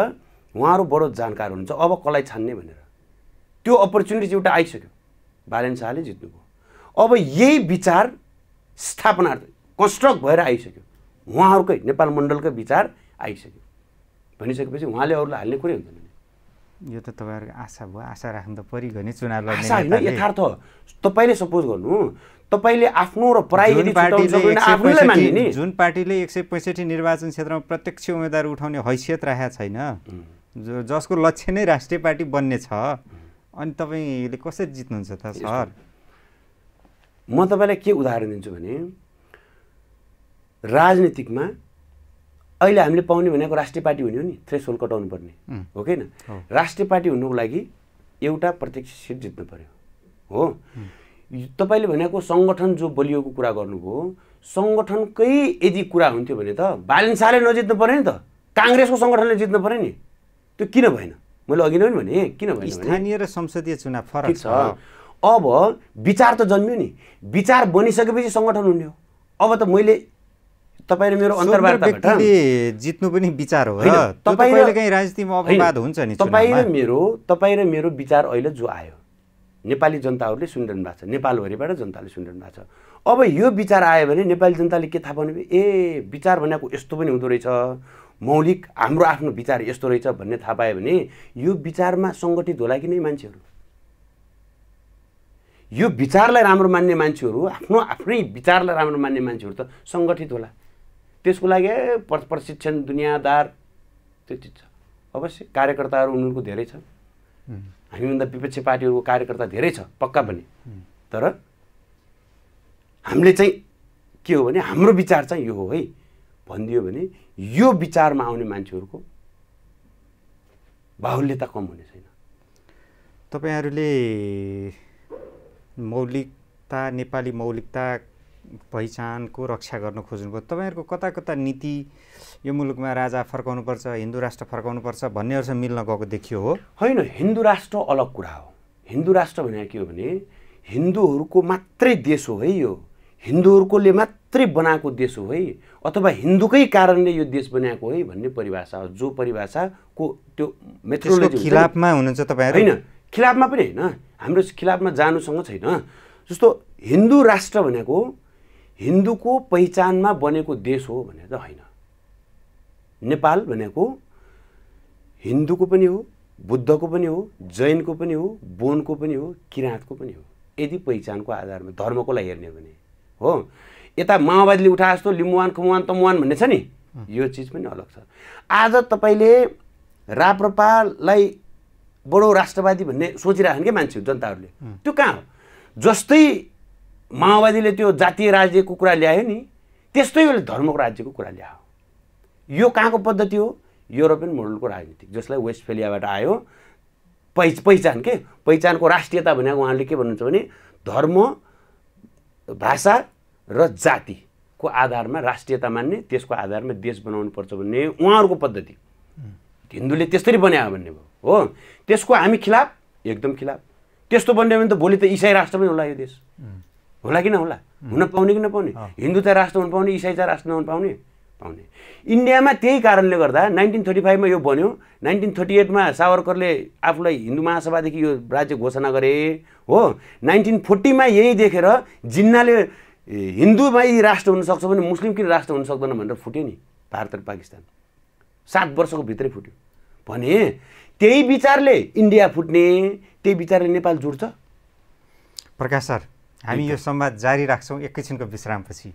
उहाँहरू बडो जानकार हुनुहुन्छ अब कसलाई छान्ने भनेर त्यो अपर्च्युनिटी एउटा आइसक्यो बालेन शाहले जित्नुभयो अब यही विचार स्थापना कन्स्ट्रक्ट भएर आइसक्यो उहाँहरूकै नेपाल मण्डलकै विचार आइसक्यो भनिसकेपछि उहाँले अरूलाई हाल्ने कुरै हुँदैन यो त तपाईँहरूको आशा भयो आशा राख्नु त परिगयो नि चुनाव लड्ने होइन यथार्थ तपाईँले सपोज गर्नु तपाईँले आफ्नो र प्राय जुन पार्टीले एक सय पैँसठी निर्वाचन क्षेत्रमा प्रत्यक्ष उम्मेदवार उठाउने हैसियत राखेको छैन जसको लक्ष्य नै राष्ट्रिय पार्टी बन्ने छ अनि तपाईँले कसरी जित्नुहुन्छ त सर म तपाईँलाई के उदाहरण दिन्छु भने राजनीतिकमा अहिले हामीले पाउने भनेको राष्ट्रिय पार्टी हुने हो नि होल कटाउनु पर्ने हो कि राष्ट्रिय पार्टी हुनुको लागि एउटा प्रत्यक्ष सिट जित्नु पऱ्यो हो तपाईँले भनेको सङ्गठन जो बलियोको कुरा गर्नुभयो सङ्गठनकै यदि कुरा हुन्थ्यो भने त बालिन्साले नजित्नु पऱ्यो नि त काङ्ग्रेसको सङ्गठनले जित्नु पऱ्यो नि त्यो किन भएन मैले अघि नै भने किन भएन स्थानीय र संसदीय चुनाव फरक छ अब विचार त जन्मियो नि विचार बनिसकेपछि सङ्गठन हुने हो अब त मैले तपाईँ र मेरो अन्तर्वार्ताले जित्नु पनि विचार हो तपाईँ कहीँ राजनीतिमा अपवाद हुन्छ नि तपाईँ र मेरो तपाईँ र मेरो विचार अहिले जो आयो नेपाली जनताहरूले सुनिरहनु भएको छ नेपालभरिबाट जनताले सुनिरहनु भएको छ अब यो विचार आयो भने नेपाली जनताले के थाहा पाउने ए विचार भनेको यस्तो पनि हुँदो रहेछ मौलिक हाम्रो आफ्नो विचार यस्तो रहेछ भन्ने थाहा पायो भने यो विचारमा सङ्गठित होला कि नै मान्छेहरू यो विचारलाई राम्रो मान्ने मान्छेहरू आफ्नो आफ्नै विचारलाई राम्रो मान्ने मान्छेहरू त सङ्गठित होला त्यसको लागि प्रशिक्षण दुनियाँदार त्यो चिज छ अवश्य कार्यकर्ताहरू उनीहरूको धेरै छ हामीभन्दा विपक्षी पार्टीहरूको कार्यकर्ता धेरै छ पक्का पनि तर हामीले चाहिँ के हो भने हाम्रो विचार चाहिँ यो हो है भनिदियो भने यो विचारमा आउने मान्छेहरूको बाहुल्यता कम हुने छैन तपाईँहरूले मौलिकता नेपाली मौलिकता पहिचानको रक्षा गर्न खोज्नुभयो तपाईँहरूको कता कता नीति यो मुलुकमा राजा फर्काउनुपर्छ हिन्दू राष्ट्र फर्काउनुपर्छ भन्नेहरूसँग मिल्न गएको देखियो हो होइन हिन्दू राष्ट्र अलग कुरा हो हिन्दू राष्ट्र भनेको के हो भने हिन्दूहरूको मात्रै देश हो है यो हिन्दूहरूकोले मात्रै बनाएको देश हो है अथवा हिन्दूकै कारणले यो देश बनाएको है भन्ने परिभाषा हो जो परिभाषाको त्यो मेथोलोजी खिलाफमा हुनुहुन्छ तपाईँहरू होइन खिलाफमा पनि होइन हाम्रो खिलाफमा जानुसँग छैन जस्तो हिन्दू राष्ट्र भनेको हिन्दूको पहिचानमा बनेको देश हो भनेर होइन नेपाल भनेको हिन्दूको पनि हो बुद्धको पनि हो जैनको पनि हो बोनको पनि हो किराँतको पनि हो यदि पहिचानको आधारमा धर्मको लागि हेर्ने भने हो यता माओवादीले उठाए जस्तो लिम्बुवान खुमुवान तमुवान भन्ने छ नि यो चिज पनि अलग छ आज तपाईँले राप्रपालाई बडो राष्ट्रवादी भन्ने सोचिराख्ने क्या मान्छेहरू जनताहरूले त्यो कहाँ हो जस्तै माओवादीले त्यो जातीय राज्यको कुरा ल्यायो नि त्यस्तै उसले धर्मको राज्यको कुरा ल्यायो यो कहाँको पद्धति हो युरोपियन मोडलको राजनीति जसलाई वेस्टफेलियाबाट आयो पहि पहिचान के पहिचानको राष्ट्रियता भनेको उहाँले के भन्नुहुन्छ भने धर्म भाषा र जातिको आधारमा राष्ट्रियता मान्ने त्यसको आधारमा देश बनाउनु पर्छ भन्ने उहाँहरूको पद्धति हिन्दूले त्यसरी बनायो भन्ने भयो हो त्यसको हामी खिलाफ एकदम खिलाफ त्यस्तो बन्यो भने त भोलि त इसाई राष्ट्र पनि होला यो देश होला कि नहोला हुन पाउने कि नपाउने हिन्दू त राष्ट्र हुनु पाउने इसाई त राष्ट्र नहुन पाउने पाउने इन्डियामा त्यही कारणले गर्दा नाइन्टिन थर्टी फाइभमा यो बन्यो नाइन्टिन थर्टी एटमा सावरकरले आफूलाई हिन्दू महासभादेखि यो राज्य घोषणा गरे हो नाइन्टिन फोर्टीमा यही देखेर जिन्नाले हिन्दूमा राष्ट्र हुनसक्छ भने मुस्लिम किन राष्ट्र हुन सक्दैन भनेर फुट्यो नि भारत र पाकिस्तान सात वर्षको भित्रै फुट्यो भने त्यही विचारले इन्डिया फुट्ने त्यही विचारले नेपाल जुट्छ प्रकाश सर हामी यो संवाद जारी राख्छौँ एकैछिनको विश्रामपछि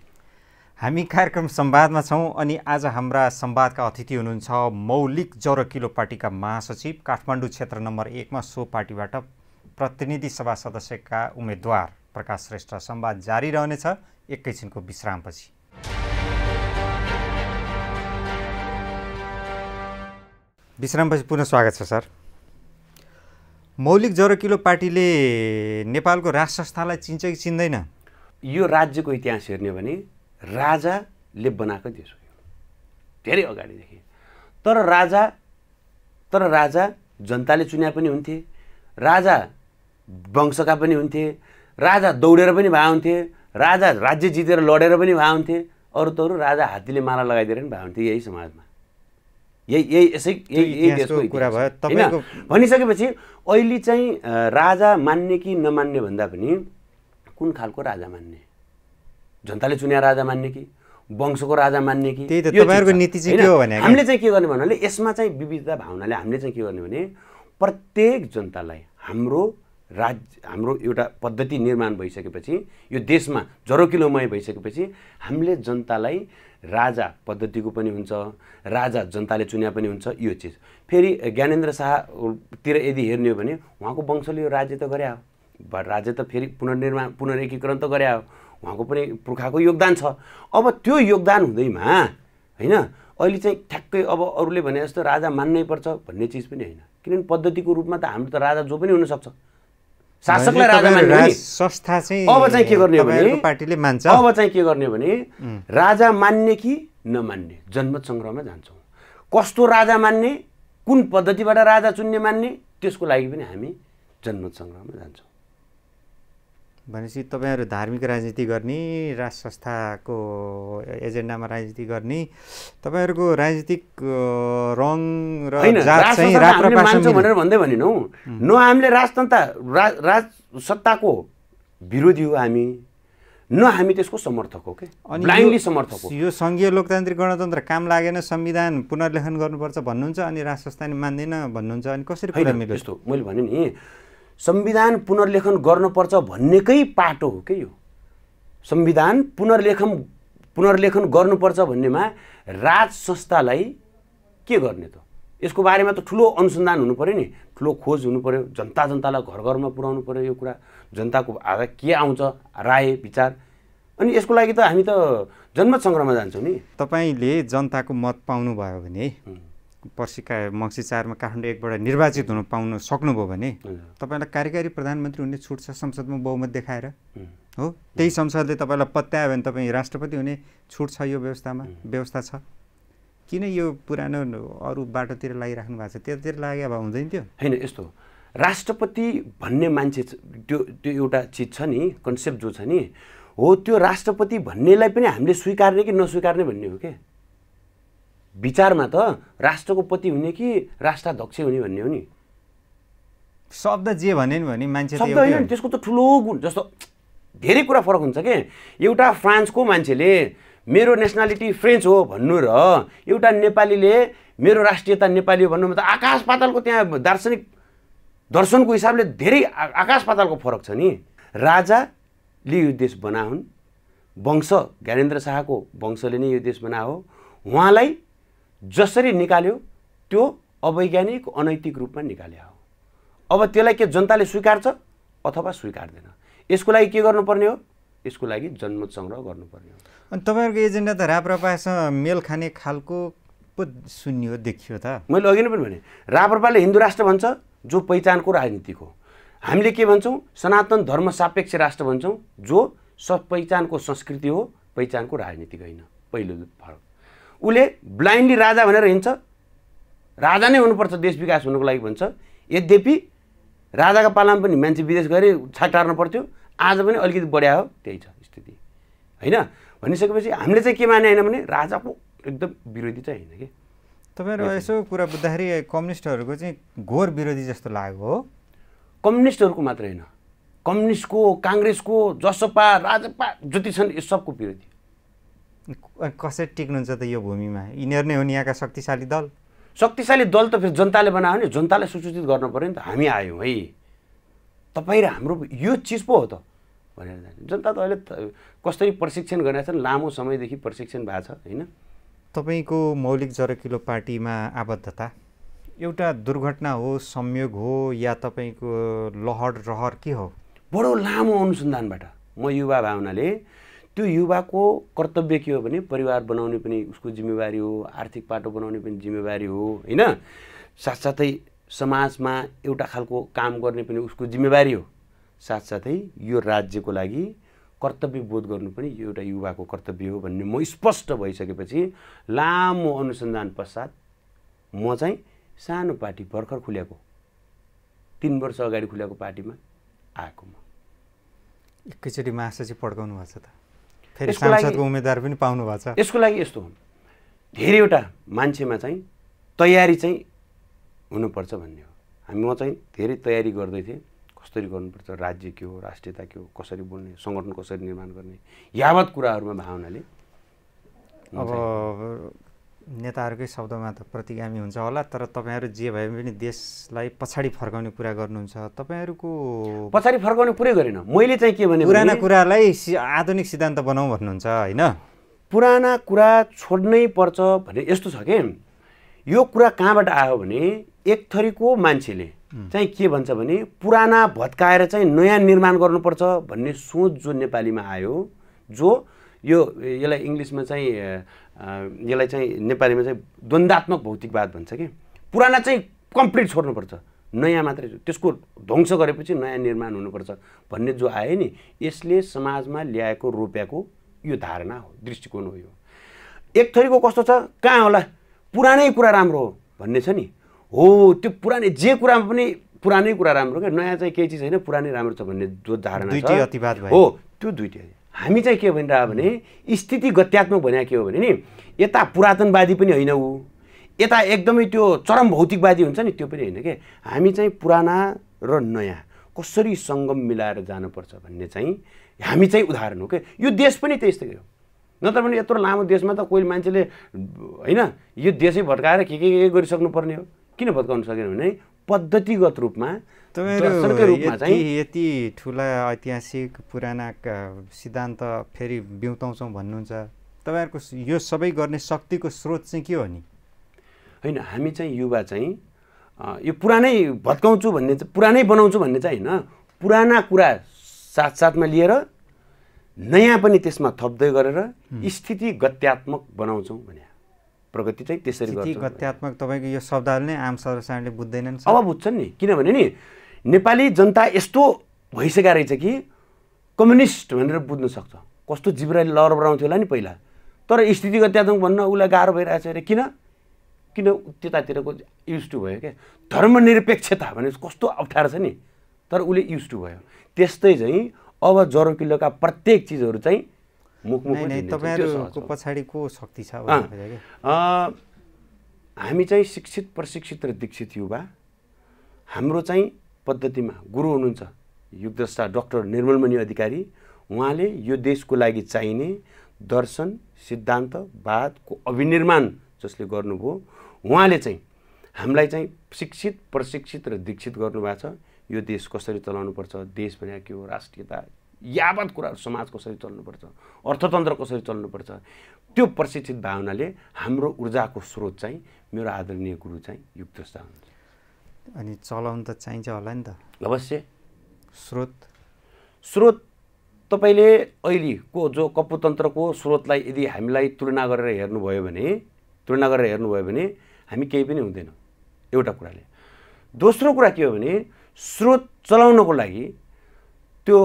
हामी कार्यक्रम संवादमा छौँ अनि आज हाम्रा संवादका अतिथि हुनुहुन्छ मौलिक जौरकिलो पार्टीका महासचिव काठमाडौँ क्षेत्र नम्बर एकमा सो पार्टीबाट प्रतिनिधि सभा सदस्यका उम्मेद्वार प्रकाश श्रेष्ठ संवाद जारी रहनेछ एकैछिनको विश्रामपछि विश्रामपछि पुनः स्वागत छ सर मौलिक जरकिलो पार्टीले नेपालको राज संस्थालाई चिन्छ कि चिन्दैन यो राज्यको इतिहास हेर्ने भने राजाले बनाएको देश हो धेरै अगाडिदेखि तर राजा तर राजा जनताले चुन्या पनि हुन्थे राजा वंशका पनि हुन्थे राजा दौडेर पनि भए हुन्थे राजा राज्य जितेर लडेर पनि भए हुन्थे अरू त अरू राजा हात्तीले माला लगाइदिएर पनि भए हुन्थे यही समाजमा यही यही यसै यही यही देशको कुरा भयो तपाईँको भनिसकेपछि अहिले चाहिँ राजा मान्ने कि नमान्ने भन्दा पनि कुन खालको राजा मान्ने जनताले चुने राजा मान्ने कि वंशको राजा मान्ने कि त्यही त तपाईँहरूको नीति चाहिँ के हो भने हामीले चाहिँ के गर्ने भन्नाले यसमा चाहिँ विविधता भावनाले हामीले चाहिँ के गर्ने भने प्रत्येक जनतालाई हाम्रो राज्य हाम्रो एउटा पद्धति निर्माण भइसकेपछि यो देशमा जरोकिलोमय भइसकेपछि हामीले जनतालाई राजा पद्धतिको पनि हुन्छ राजा जनताले चुन्या पनि हुन्छ यो चिज फेरि ज्ञानेन्द्र शाहतिर यदि हेर्ने हो भने उहाँको वंशले यो राज्य त गरे हो राज्य त फेरि पुनर्निर्माण पुनरेकीकरण त गरे उहाँको पनि पुर्खाको योगदान छ अब त्यो योगदान हुँदैमा होइन अहिले चाहिँ ठ्याक्कै अब अरूले भने जस्तो राजा मान्नै पर्छ भन्ने चिज पनि होइन किनभने पद्धतिको रूपमा त हाम्रो त राजा जो पनि हुनसक्छ शासकलाई राजा मान्ने संस्था चाहिँ अब चाहिँ के गर्ने हो भने पार्टीले मान्छ अब चाहिँ के गर्ने हो भने राजा मान्ने कि नमान्ने जनमत सङ्ग्रहमा जान्छौँ कस्तो राजा मान्ने कुन पद्धतिबाट राजा चुन्ने मान्ने त्यसको लागि पनि हामी जनमत सङ्ग्रहमा जान्छौँ भनेपछि तपाईँहरू धार्मिक राजनीति गर्ने राष्ट्र संस्थाको एजेन्डामा राजनीति गर्ने तपाईँहरूको राजनीतिक रङ र जात चाहिँ भनेर भन्दै भनेनौँ न हामीले राजतन्त्र राज सत्ताको विरोधी हो हामी न हामी त्यसको समर्थक हो कि समर्थक हो यो सङ्घीय लोकतान्त्रिक गणतन्त्र काम लागेन संविधान पुनर्लेखन गर्नुपर्छ भन्नुहुन्छ अनि राष्ट्र संस्था मान्दैन भन्नुहुन्छ अनि कसरी यस्तो मैले भने नि संविधान पुनर्लेखन गर्नुपर्छ भन्नेकै पाटो हो के यो संविधान पुनर्लेखन पुनर्लेखन गर्नुपर्छ भन्नेमा राज संस्थालाई के गर्ने त यसको बारेमा त ठुलो अनुसन्धान हुनु पऱ्यो नि ठुलो खोज हुनु पऱ्यो जनता जनतालाई घर घरमा पुर्याउनु पऱ्यो यो कुरा जनताको आधा के आउँछ राय विचार अनि यसको लागि त हामी त जनमत सङ्ग्रहमा जान्छौँ नि तपाईँले जनताको मत पाउनुभयो भने पर्सिका मङ्सी चारमा काठमाडौँ एकबाट निर्वाचित हुन पाउन सक्नुभयो भने तपाईँलाई कार्यकारी प्रधानमन्त्री हुने छुट छ संसदमा बहुमत देखाएर हो त्यही संसदले तपाईँलाई पत्यायो भने तपाईँ राष्ट्रपति हुने छुट छ यो व्यवस्थामा व्यवस्था छ किन यो पुरानो अरू बाटोतिर लागिराख्नु भएको छ त्यतातिर लाग्यो भए हुँदैन थियो होइन यस्तो राष्ट्रपति भन्ने मान्छे त्यो त्यो एउटा चिज छ नि कन्सेप्ट जो छ नि हो त्यो राष्ट्रपति भन्नेलाई पनि हामीले स्वीकार्ने कि नस्वीकार्ने भन्ने हो क्या विचारमा त राष्ट्रको पति हुने कि राष्ट्राध्यक्ष हुने भन्ने हो नि शब्द जे भने नि मान्छे शब्द होइन त्यसको त ठुलो गुण जस्तो धेरै कुरा फरक हुन्छ के एउटा फ्रान्सको मान्छेले मेरो नेसनालिटी फ्रेन्च हो भन्नु र एउटा नेपालीले मेरो राष्ट्रियता नेपाली हो भन्नुमा त आकाश पातालको त्यहाँ दार्शनिक दर्शनको हिसाबले धेरै आकाश पातालको फरक छ नि राजाले यो देश बना हुन् वंश ज्ञानेन्द्र शाहको वंशले नै यो देश बनायो उहाँलाई जसरी निकाल्यो त्यो अवैज्ञानिक अनैतिक रूपमा निकाले हो अब त्यसलाई के जनताले स्वीकार्छ अथवा स्वीकार्दैन यसको लागि के गर्नुपर्ने हो यसको लागि जनमत सङ्ग्रह गर्नुपर्ने हो अनि तपाईँहरूको एजेन्डा त राप्रपासँग मेल खाने खालको पो सुन्यो देखियो त मैले अघि नै पनि भने राप्रपाले हिन्दू राष्ट्र भन्छ जो पहिचानको हो हामीले के भन्छौँ सनातन धर्म सापेक्ष राष्ट्र भन्छौँ जो स पहिचानको संस्कृति हो पहिचानको राजनीतिक होइन पहिलो फरक उसले ब्लाइन्डली राजा भनेर हिँड्छ राजा नै हुनुपर्छ देश विकास हुनुको लागि भन्छ यद्यपि राजाको पालामा पनि मान्छे विदेश गएर छाटार्नु पर्थ्यो आज पनि अलिकति बढ्या हो त्यही छ स्थिति होइन भनिसकेपछि हामीले चाहिँ के माने होइन भने राजाको एकदम विरोधी चाहिँ होइन कि तपाईँहरू यसो कुरा बुझ्दाखेरि कम्युनिस्टहरूको चाहिँ घोर विरोधी जस्तो लाग्यो हो कम्युनिस्टहरूको मात्र होइन कम्युनिस्टको काङ्ग्रेसको जसपा राजपा जति छन् यो सबको विरोधी कसरी टिक्नुहुन्छ त यो भूमिमा यिनीहरू नै नि यहाँका शक्तिशाली दल शक्तिशाली दल त फेरि जनताले बनायो नि जनताले सुसूचित गर्नु पऱ्यो नि त हामी आयौँ है तपाईँ र हाम्रो यो चिज पो हो त भनेर जनता त अहिले कसरी प्रशिक्षण गरेका छन् लामो समयदेखि प्रशिक्षण भएको छ होइन तपाईँको मौलिक जरकिलो पार्टीमा आबद्धता एउटा दुर्घटना हो संयोग हो या तपाईँको लहर रहर के हो बडो लामो अनुसन्धानबाट म युवा भावनाले त्यो युवाको कर्तव्य के हो भने परिवार बनाउने पनि उसको जिम्मेवारी हो आर्थिक पाटो बनाउने पनि जिम्मेवारी हो होइन साथसाथै समाजमा एउटा खालको काम गर्ने पनि उसको जिम्मेवारी हो साथसाथै यो राज्यको लागि कर्तव्य बोध गर्नु पनि एउटा युवाको कर्तव्य हो भन्ने म स्पष्ट भइसकेपछि लामो अनुसन्धान पश्चात म चाहिँ सानो पार्टी भर्खर खुल्याएको तिन वर्ष अगाडि खुल्याएको पार्टीमा आएको म एकैचोटि महासचिव पड्काउनु भएको छ त यसको लागि उम्मेदवार पनि पाउनु यसको लागि यस्तो हो धेरैवटा मान्छेमा चाहिँ तयारी चाहिँ हुनुपर्छ भन्ने हो हामी म चाहिँ धेरै तयारी गर्दै थिएँ कसरी गर्नुपर्छ राज्य के हो राष्ट्रियता के हो कसरी बोल्ने सङ्गठन कसरी निर्माण गर्ने यावत कुराहरूमा भावनाले अब नेताहरूकै शब्दमा त प्रतिगामी हुन्छ होला तर तपाईँहरू जे भए पनि देशलाई पछाडि फर्काउने कुरा गर्नुहुन्छ तपाईँहरूको पछाडि फर्काउने कुरै गरेन मैले चाहिँ के भने पुराना कुरालाई आधुनिक सिद्धान्त बनाऊ भन्नुहुन्छ होइन पुराना कुरा छोड्नै पर्छ भने यस्तो छ कि यो कुरा कहाँबाट आयो भने एक थरीको मान्छेले चाहिँ के भन्छ भने पुराना भत्काएर चाहिँ नयाँ निर्माण गर्नुपर्छ भन्ने सोच जो नेपालीमा आयो जो यो यसलाई इङ्ग्लिसमा चाहिँ यसलाई चाहिँ नेपालीमा चाहिँ द्वन्दात्मक भौतिकवाद भन्छ कि पुराना चाहिँ कम्प्लिट छोड्नुपर्छ नयाँ मात्रै त्यसको ध्वंस गरेपछि नयाँ निर्माण हुनुपर्छ भन्ने जो आयो नि यसले समाजमा ल्याएको रोप्याएको यो धारणा हो दृष्टिकोण हो यो एक थरीको कस्तो छ कहाँ होला पुरानै कुरा राम्रो हो भन्ने छ नि हो त्यो पुरानै जे कुरामा पनि पुरानै कुरा राम्रो क्या नयाँ चाहिँ केही चिज होइन पुरानै राम्रो छ भन्ने जो धारणा हो त्यो दुइटै हामी चाहिँ के भनिरह भने स्थिति गत्यात्मक भने के हो भने नि यता पुरातनवादी पनि होइन ऊ यता एकदमै त्यो चरम भौतिकवादी हुन्छ नि त्यो पनि होइन के हामी चाहिँ पुराना र नयाँ कसरी सङ्गम मिलाएर जानुपर्छ भन्ने चाहिँ हामी चाहिँ उदाहरण हो क्या यो देश पनि त्यस्तै हो नत्र भने यत्रो लामो देशमा त कोही मान्छेले होइन यो देशै भत्काएर के के के गरिसक्नुपर्ने हो किन भत्काउनु सकेन भने पद्धतिगत रूपमा यति यति ठुला ऐतिहासिक पुराना सिद्धान्त फेरि बिउताउँछौँ भन्नुहुन्छ तपाईँहरूको यो सबै गर्ने शक्तिको स्रोत चाहिँ के हो नि होइन हामी चाहिँ युवा चाहिँ यो पुरानै भत्काउँछु भन्ने पुरानै बनाउँछु भन्ने चाहिँ होइन पुराना कुरा साथसाथमा लिएर नयाँ पनि त्यसमा थप्दै गरेर स्थिति गत्यात्मक बनाउँछौँ भने प्रगति चाहिँ त्यसरी गत्यात्मक तपाईँको यो शब्दहरू नै आम सर्वसाधारणले बुझ्दैनन् अब बुझ्छन् नि किनभने नि नेपाली जनता यस्तो भइसकेको रहेछ कि कम्युनिस्ट भनेर बुझ्न सक्छ कस्तो जिब्राले बढाउँथ्यो होला नि पहिला तर स्थिति गत्यात्मक भन्न उसलाई गाह्रो भइरहेको छ अरे किन किन त्यतातिरको युज टु भयो क्या धर्मनिरपेक्षता भने कस्तो अप्ठ्यारो छ नि तर उसले युज टु भयो त्यस्तै चाहिँ अब ज्वरो किलोका प्रत्येक चिजहरू चाहिँ मुख तपाईँहरूको पछाडि को शक्ति छ हामी चाहिँ शिक्षित प्रशिक्षित र दीक्षित युवा हाम्रो चाहिँ पद्धतिमा गुरु हुनुहुन्छ युगद्रष्टा डक्टर निर्मलमणि अधिकारी उहाँले यो देशको लागि चाहिने दर्शन सिद्धान्त सिद्धान्तवादको अभिनिर्माण जसले गर्नुभयो उहाँले चाहिँ हामीलाई चाहिँ शिक्षित प्रशिक्षित र दीक्षित गर्नुभएको छ यो देश कसरी चलाउनुपर्छ देश भनेको के हो राष्ट्रियता यावत कुराहरू समाज कसरी चल्नुपर्छ अर्थतन्त्र कसरी चल्नुपर्छ त्यो प्रशिक्षित भावनाले हाम्रो ऊर्जाको स्रोत चाहिँ मेरो आदरणीय गुरु चाहिँ युक्त हुन्छ अनि चलाउनु त चाहिन्छ होला नि त अवश्य स्रोत स्रोत तपाईँले अहिलेको जो कपुतन्त्रको स्रोतलाई यदि हामीलाई तुलना गरेर हेर्नुभयो भने तुलना गरेर हेर्नुभयो भने हामी केही पनि हुँदैनौँ एउटा कुराले दोस्रो कुरा के हो भने स्रोत चलाउनको लागि त्यो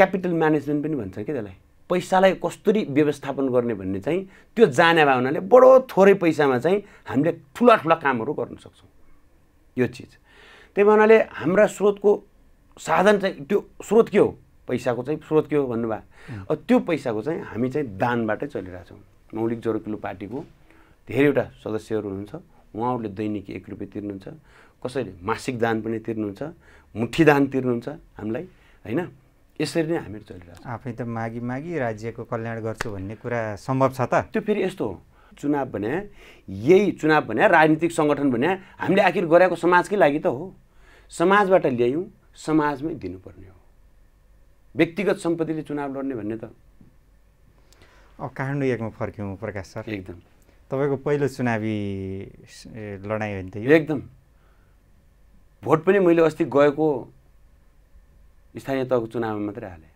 क्यापिटल म्यानेजमेन्ट पनि भन्छ कि त्यसलाई पैसालाई कसरी व्यवस्थापन गर्ने भन्ने चाहिँ त्यो जाने भए हुनाले बडो थोरै पैसामा चाहिँ हामीले ठुला ठुला कामहरू गर्न सक्छौँ यो चिज त्यही भावनाले हाम्रा स्रोतको साधन चाहिँ त्यो स्रोत के हो पैसाको चाहिँ स्रोत के हो भन्नुभयो त्यो पैसाको चाहिँ हामी चाहिँ दानबाटै चलिरहेछौँ मौलिक ज्वरो किलो पार्टीको धेरैवटा सदस्यहरू हुनुहुन्छ उहाँहरूले दैनिक एक रुपियाँ तिर्नुहुन्छ कसैले मासिक दान पनि तिर्नुहुन्छ मुठी दान तिर्नुहुन्छ हामीलाई होइन यसरी नै हामीहरू चलिरहेको आफै त मागी मागी राज्यको कल्याण गर्छु भन्ने कुरा सम्भव छ त त्यो फेरि यस्तो हो चुनाव भने यही चुनाव भने राजनीतिक सङ्गठन भने हामीले आखिर गरेको समाजकै लागि त हो समाजबाट ल्यायौँ समाजमै दिनुपर्ने हो व्यक्तिगत सम्पत्तिले चुनाव लड्ने भन्ने त अब काठमाडौँ एकमा फर्क्यौँ प्रकाश सर एकदम तपाईँको पहिलो चुनावी लडाइँ हो नि त एकदम भोट पनि मैले अस्ति गएको स्थानीय तहको चुनावमा मात्रै हालेँ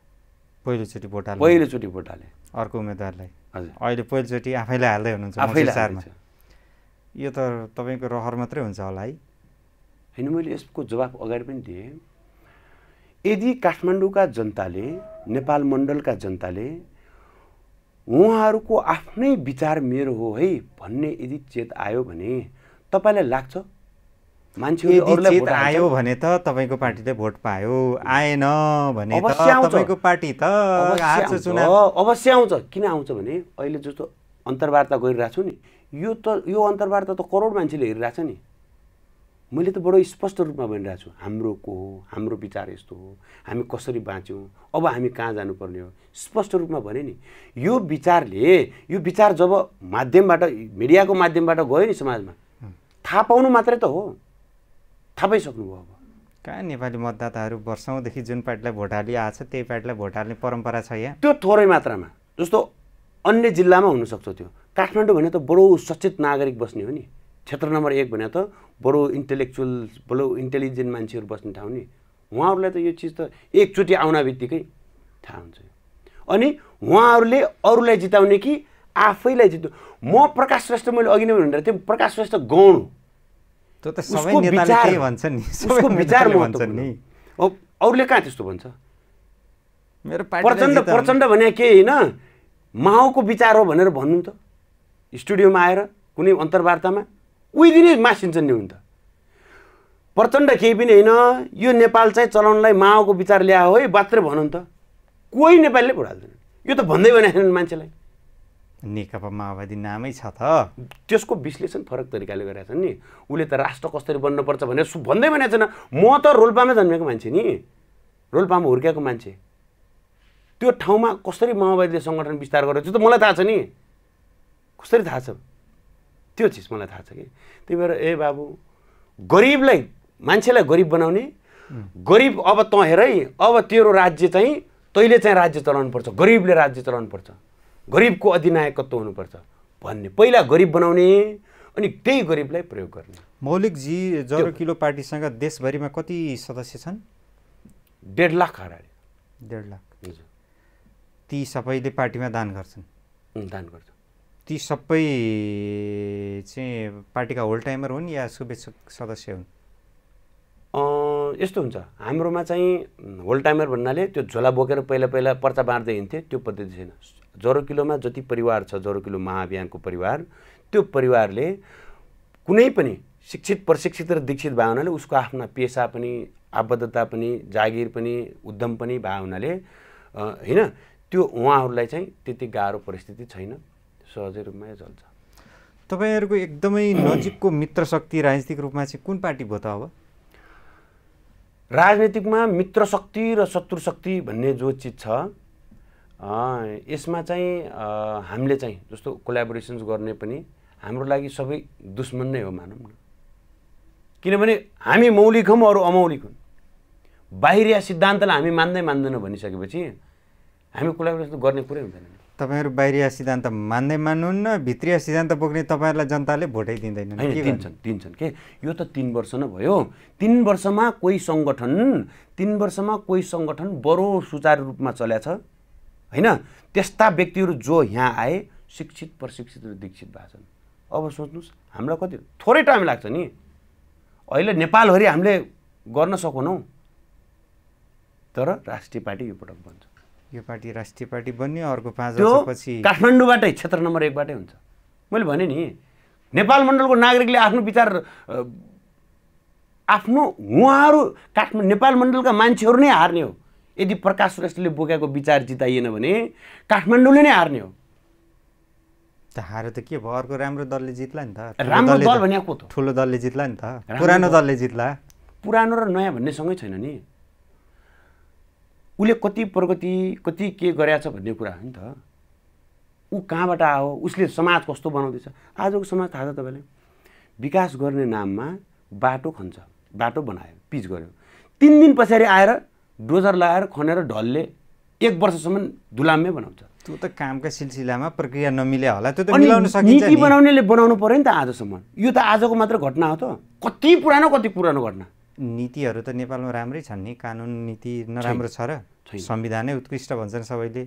पहिलोचोटि भोट हाले पहिलोचोटि भोट हालेँ अर्को उम्मेदवारलाई हजुर अहिले पहिलोचोटि आफैले हाल्दै हुनुहुन्छ आफैलाई यो त तपाईँको रहर मात्रै हुन्छ होला है होइन मैले यसको जवाफ अगाडि पनि दिएँ यदि काठमाडौँका जनताले नेपाल मण्डलका जनताले उहाँहरूको आफ्नै विचार मेरो हो है भन्ने यदि चेत आयो भने तपाईँलाई लाग्छ मान्छे आयो भने त तपाईँको पार्टीले भोट पायो आएन भने तपाईँको पार्टी त अवश्य आउँछ किन आउँछ भने अहिले जस्तो अन्तर्वार्ता गरिरहेको छु नि यो त यो अन्तर्वार्ता त करोड मान्छेले हेरिरहेछ नि मैले त बडो स्पष्ट रूपमा भनिरहेको छु हाम्रो को हो हाम्रो विचार यस्तो हो हामी कसरी बाँच्यौँ अब हामी कहाँ जानुपर्ने हो स्पष्ट रूपमा भने नि यो विचारले यो विचार जब माध्यमबाट मिडियाको माध्यमबाट गयो नि समाजमा थाहा पाउनु मात्रै त हो थाहा पाइसक्नुभयो अब कहाँ नेपाली मतदाताहरू वर्षौँदेखि जुन पार्टीलाई भोट हालिआएको छ त्यही पार्टीलाई भोट हाल्ने परम्परा छ यहाँ त्यो थोरै मात्रामा जस्तो अन्य जिल्लामा हुनसक्छ त्यो काठमाडौँ भने त बडो सचेत नागरिक बस्ने हो नि क्षेत्र नम्बर एक भने त बडो इन्टेलेक्चुअल बडो इन्टेलिजेन्ट मान्छेहरू बस्ने ठाउँ नि उहाँहरूलाई त यो चिज त एकचोटि आउन बित्तिकै थाहा हुन्छ अनि उहाँहरूले अरूलाई जिताउने कि आफैलाई जित्नु म प्रकाश श्रेष्ठ मैले अघि नै भनेर थिएँ प्रकाश श्रेष्ठ गौण त्यो त के भन्छ नि उसको विचार नि अरूले कहाँ त्यस्तो भन्छ मेरो प्रचण्ड प्रचण्ड भने केही होइन माओको विचार हो भनेर भन्नु त स्टुडियोमा आएर कुनै अन्तर्वार्तामा दिनै मासिन्छन् नि हुन् त प्रचण्ड केही पनि होइन यो नेपाल चाहिँ चलाउनलाई माओको विचार ल्यायो है मात्रै भनौँ त कोही नेपालीले भुटाल्दैन यो त भन्दै भनेको छैन मान्छेलाई नेकपा माओवादी नामै छ त त्यसको विश्लेषण फरक तरिकाले गरेका छन् नि उसले त राष्ट्र कसरी बन्नुपर्छ भनेर सु भन्दै भनेको छैन म त रोल्पामा जन्मेको मान्छे नि रोल्पामा हुर्किएको मान्छे त्यो ठाउँमा कसरी माओवादीले सङ्गठन विस्तार गरेको त्यो त मलाई थाहा छ नि कसरी थाहा छ त्यो चिज मलाई थाहा छ कि त्यही भएर ए बाबु गरिबलाई मान्छेलाई गरिब बनाउने गरिब अब तँ हेरै अब तेरो राज्य चाहिँ तैँले चाहिँ राज्य चलाउनु पर्छ गरिबले राज्य चलाउनु पर्छ गरिबको अधिनायकत्व हुनुपर्छ भन्ने पहिला गरिब बनाउने अनि त्यही गरिबलाई प्रयोग गर्ने मौलिकजी जरो किलो पार्टीसँग देशभरिमा कति सदस्य छन् डेढ लाख हराले डेढ लाख हजुर ती सबैले पार्टीमा दान गर्छन् दान गर्छ ती सबै चाहिँ पार्टीका होल टाइमर हुन् या शुभेच्छक सदस्य हुन् यस्तो हुन्छ हाम्रोमा चाहिँ होल टाइमर भन्नाले त्यो झोला बोकेर पहिला पहिला पर्चा बाँड्दै हिँड्थे त्यो पद्धति छैन जरो जति परिवार छ जरो किलो महाअभियानको परिवार त्यो परिवारले कुनै पनि शिक्षित प्रशिक्षित र दीक्षित भए हुनाले उसको आफ्ना पेसा पनि आबद्धता पनि जागिर पनि उद्यम पनि भए हुनाले होइन त्यो उहाँहरूलाई चाहिँ त्यति गाह्रो परिस्थिति छैन सहजै रूपमा यो चल्छ तपाईँहरूको एकदमै नजिकको मित्र शक्ति राजनीतिक रूपमा चाहिँ कुन पार्टी भयो त अब राजनीतिकमा मित्र शक्ति र शत्रु शक्ति भन्ने जो चिज छ यसमा चाहिँ हामीले चाहिँ जस्तो कोलाबोरेसन्स गर्ने पनि हाम्रो लागि सबै दुश्मन नै हो मानौँ न किनभने हामी मौलिक हौँ अरू अमौलिक हुन् बाहिरिया सिद्धान्तलाई हामी मान्दै मान्दैनौँ भनिसकेपछि हामी कोलाबोरेसन गर्ने कुरै हुँदैन तपाईँहरू बाहिरिया सिद्धान्त मान्दै मान्नुहुन्न भित्रिया सिद्धान्त बोक्ने तपाईँहरूलाई जनताले भोटै दिँदैन दिन्छन् दिन्छन् के यो त तिन वर्ष नै भयो तिन वर्षमा कोही सङ्गठन तिन वर्षमा कोही सङ्गठन बडो सुचारू रूपमा चल्या छ होइन त्यस्ता व्यक्तिहरू जो यहाँ आए शिक्षित प्रशिक्षित र दीक्षित भएको छन् अब सोच्नुहोस् हामीलाई कति थोरै टाइम लाग्छ नि अहिले नेपालभरि हामीले गर्न सकेनौँ तर राष्ट्रिय पार्टी यो पटक बन्छ यो पार्टी राष्ट्रिय पार्टी बन्यो अर्को पाँच वर्षपछि काठमाडौँबाटै क्षेत्र नम्बर एकबाटै हुन्छ मैले भने नि नेपाल मण्डलको नागरिकले आफ्नो विचार आफ्नो उहाँहरू काठमाडौँ नेपाल मण्डलका मान्छेहरू नै हार्ने हो यदि प्रकाश श्रेष्ठले बोकेको विचार जिताइएन भने काठमाडौँले नै हार्ने हो हारे त के भयो अर्को राम्रो दलले जित्ला नि त राम्रो दल भने को त ठुलो दलले जित्ला नि त पुरानो दलले जित्ला पुरानो र नयाँ भन्ने सँगै छैन नि उसले कति प्रगति कति के गरेछ भन्ने कुरा हो नि त ऊ कहाँबाट आयो उसले समाज कस्तो बनाउँदैछ आजको समाज थाहा छ तपाईँलाई विकास गर्ने नाममा बाटो खन्छ बाटो बनायो पिच गर्यो तिन दिन पछाडि आएर डोजर लगाएर खनेर ढल्ले एक वर्षसम्म दुलाममै बनाउँछ त्यो त कामका सिलसिलामा प्रक्रिया नमिले होला त्यो त मिलाउन सकिन्छ नीति बनाउनेले बनाउनु पऱ्यो नि त आजसम्म यो त आजको मात्र घटना हो त कति पुरानो कति पुरानो घटना नीतिहरू त नेपालमा राम्रै छन् नि कानुन नीति नराम्रो छ र संविधानै उत्कृष्ट भन्छन् सबैले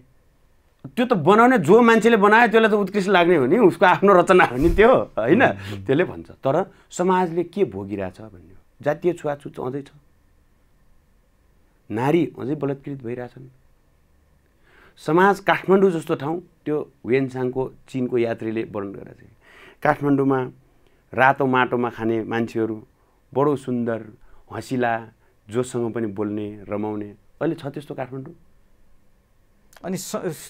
त्यो त बनाउने जो मान्छेले बनायो त्यसलाई त उत्कृष्ट लाग्ने हो नि उसको आफ्नो रचना हो नि त्यो होइन त्यसले भन्छ तर समाजले के भोगिरहेछ भन्ने जातीय छुवाछुत अझै छ नारी अझै बलात्कृत भइरहेछन् समाज काठमाडौँ जस्तो ठाउँ त्यो वेनसाङको चिनको यात्रीले वर्णन गरेको थिए काठमाडौँमा रातो माटोमा खाने मान्छेहरू बडो सुन्दर हँसिला जोसँग पनि बोल्ने रमाउने अहिले छ त्यस्तो काठमाडौँ अनि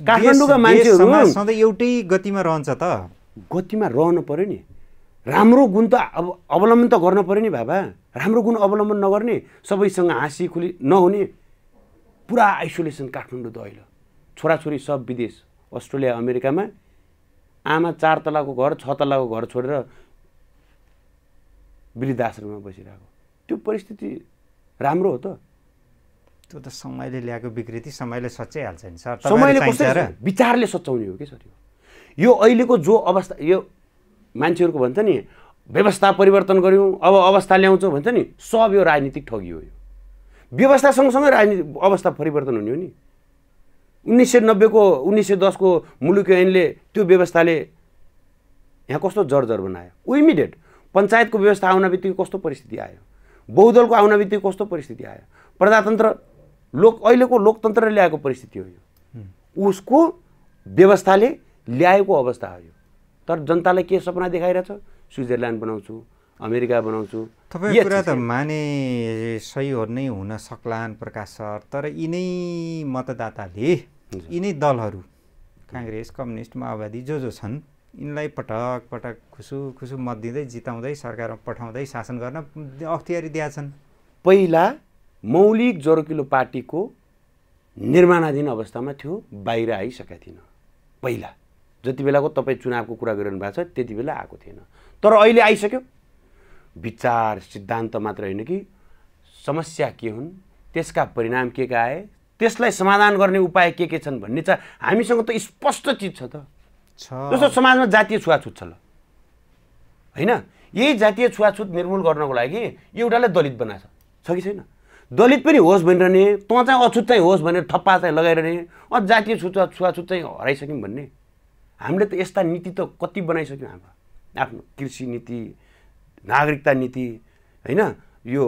काठमाडौँका मान्छेहरू एउटै गतिमा रहन्छ त गतिमा रहनु पऱ्यो नि राम्रो गुण त अब अवलम्बन त गर्न पऱ्यो नि बाबा राम्रो गुण अवलम्बन नगर्ने सबैसँग हाँसी खुली नहुने पुरा आइसोलेसन काठमाडौँ त अहिले छोराछोरी सब विदेश अस्ट्रेलिया अमेरिकामा आमा चार तलाको घर छ तलाको घर छोडेर वृद्धाश्रममा बसिरहेको त्यो परिस्थिति राम्रो हो त त्यो त समयले ल्याएको विकृति समयले सच्याइहाल्छ नि सर समयले विचारले सच्याउने हो कि सर यो अहिलेको जो अवस्था यो मान्छेहरूको भन्छ नि व्यवस्था परिवर्तन गऱ्यौँ अब अवस्था ल्याउँछौँ भन्छ नि सब यो राजनीतिक ठगियो यो व्यवस्था सँगसँगै राजनीति अवस्था परिवर्तन हुने हो नि उन्नाइस सय नब्बेको उन्नाइस सय दसको मुलुक ऐनले त्यो व्यवस्थाले यहाँ कस्तो जर्जर बनायो ऊ इमिडिएट पञ्चायतको व्यवस्था आउन बित्तिकै कस्तो परिस्थिति आयो बहुदलको आउन बित्तिकै कस्तो परिस्थिति आयो प्रजातन्त्र लोक अहिलेको लोकतन्त्रले ल्याएको परिस्थिति हो यो उसको व्यवस्थाले ल्याएको अवस्था हो यो तर जनतालाई के सपना देखाइरहेछ स्विजरल्यान्ड बनाउँछु अमेरिका बनाउँछु तपाईँको कुरा त माने सहीहरू नै हुन सक्लान् प्रकाश सर तर यिनै मतदाताले यिनै दलहरू काङ्ग्रेस कम्युनिस्ट माओवादी जो जो छन् यिनलाई पटक पटक खुसु खुसु मत दिँदै जिताउँदै सरकारमा पठाउँदै शासन गर्न अख्तियारी दिएका छन् पहिला मौलिक जोरोकिलो पार्टीको निर्माणाधीन अवस्थामा थियो बाहिर आइसकेका थिएन पहिला जति बेलाको तपाईँ चुनावको कुरा गरिरहनु भएको छ त्यति बेला आएको थिएन तर अहिले आइसक्यो विचार सिद्धान्त मात्र होइन कि समस्या के हुन् त्यसका परिणाम के का आए त्यसलाई समाधान गर्ने उपाय के के छन् भन्ने चाहिँ हामीसँग त स्पष्ट चिज छ त जस्तो समाजमा जातीय छुवाछुत छ ल होइन यही जातीय छुवाछुत निर्मूल गर्नको लागि एउटाले दलित बनाएको छ कि छैन दलित पनि होस् भनिरहने तँ चाहिँ अछुत चाहिँ होस् भनेर ठप्पा चाहिँ लगाइरहने अँ जातीय छुवा छुवाछुत चाहिँ हराइसक्यौँ भन्ने हामीले त यस्ता नीति त कति बनाइसक्यौँ हाम्रो आफ्नो कृषि नीति नागरिकता नीति होइन यो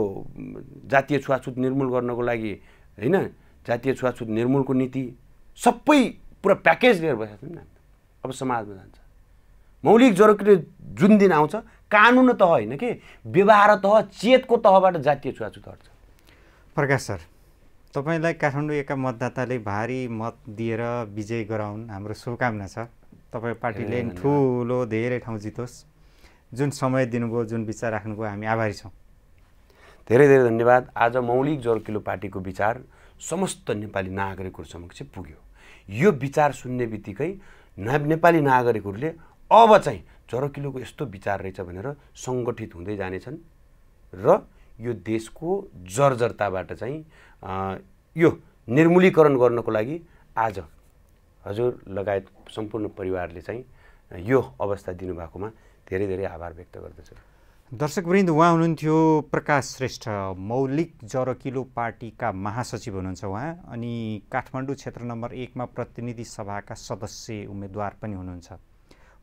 जातीय छुवाछुत निर्मूल गर्नको लागि होइन जातीय छुवाछुत निर्मूलको नीति सबै पुरा प्याकेज लिएर बसेको छौँ नि अब समाजमा जान्छ मौलिक जरुरी जुन दिन आउँछ कानुन तह होइन कि व्यवहार तह चेतको तहबाट जातीय छुवाछुत हट्छ प्रकाश सर तपाईँलाई काठमाडौँ एका मतदाताले भारी मत दिएर विजय गराउन् हाम्रो शुभकामना छ तपाईँ पार्टीले ठुलो धेरै ठाउँ जितोस् जुन समय दिनुभयो जुन विचार राख्नुभयो हामी आभारी छौँ धेरै धेरै धन्यवाद आज मौलिक जर्किलो पार्टीको विचार समस्त नेपाली नागरिकहरू समक्ष पुग्यो यो विचार सुन्ने बित्तिकै नेपाली नागरिकहरूले अब चाहिँ जरकिलोको यस्तो विचार रहेछ भनेर सङ्गठित हुँदै जानेछन् र यो देशको जर्जरताबाट चाहिँ यो निर्मूलीकरण गर्नको लागि आज हजुर लगायत सम्पूर्ण परिवारले चाहिँ यो अवस्था दिनुभएकोमा धेरै धेरै आभार व्यक्त गर्दछु दर्शकवृन्द उहाँ हुनुहुन्थ्यो प्रकाश श्रेष्ठ मौलिक जरकिलो पार्टीका महासचिव हुनुहुन्छ उहाँ अनि काठमाडौँ क्षेत्र नम्बर एकमा प्रतिनिधि सभाका सदस्य उम्मेदवार पनि हुनुहुन्छ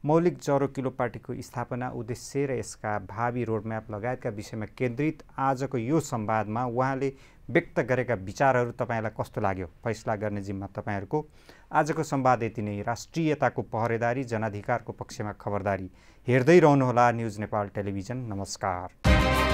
मौलिक जरो किलो पार्टीको स्थापना उद्देश्य र यसका भावी रोडम्याप लगायतका विषयमा केन्द्रित आजको यो संवादमा उहाँले व्यक्त गरेका विचारहरू तपाईँलाई कस्तो लाग्यो फैसला गर्ने जिम्मा तपाईँहरूको आजको संवाद यति नै राष्ट्रियताको पहरेदारी जनाधिकारको पक्षमा खबरदारी हेर्दै रहनुहोला न्युज नेपाल टेलिभिजन नमस्कार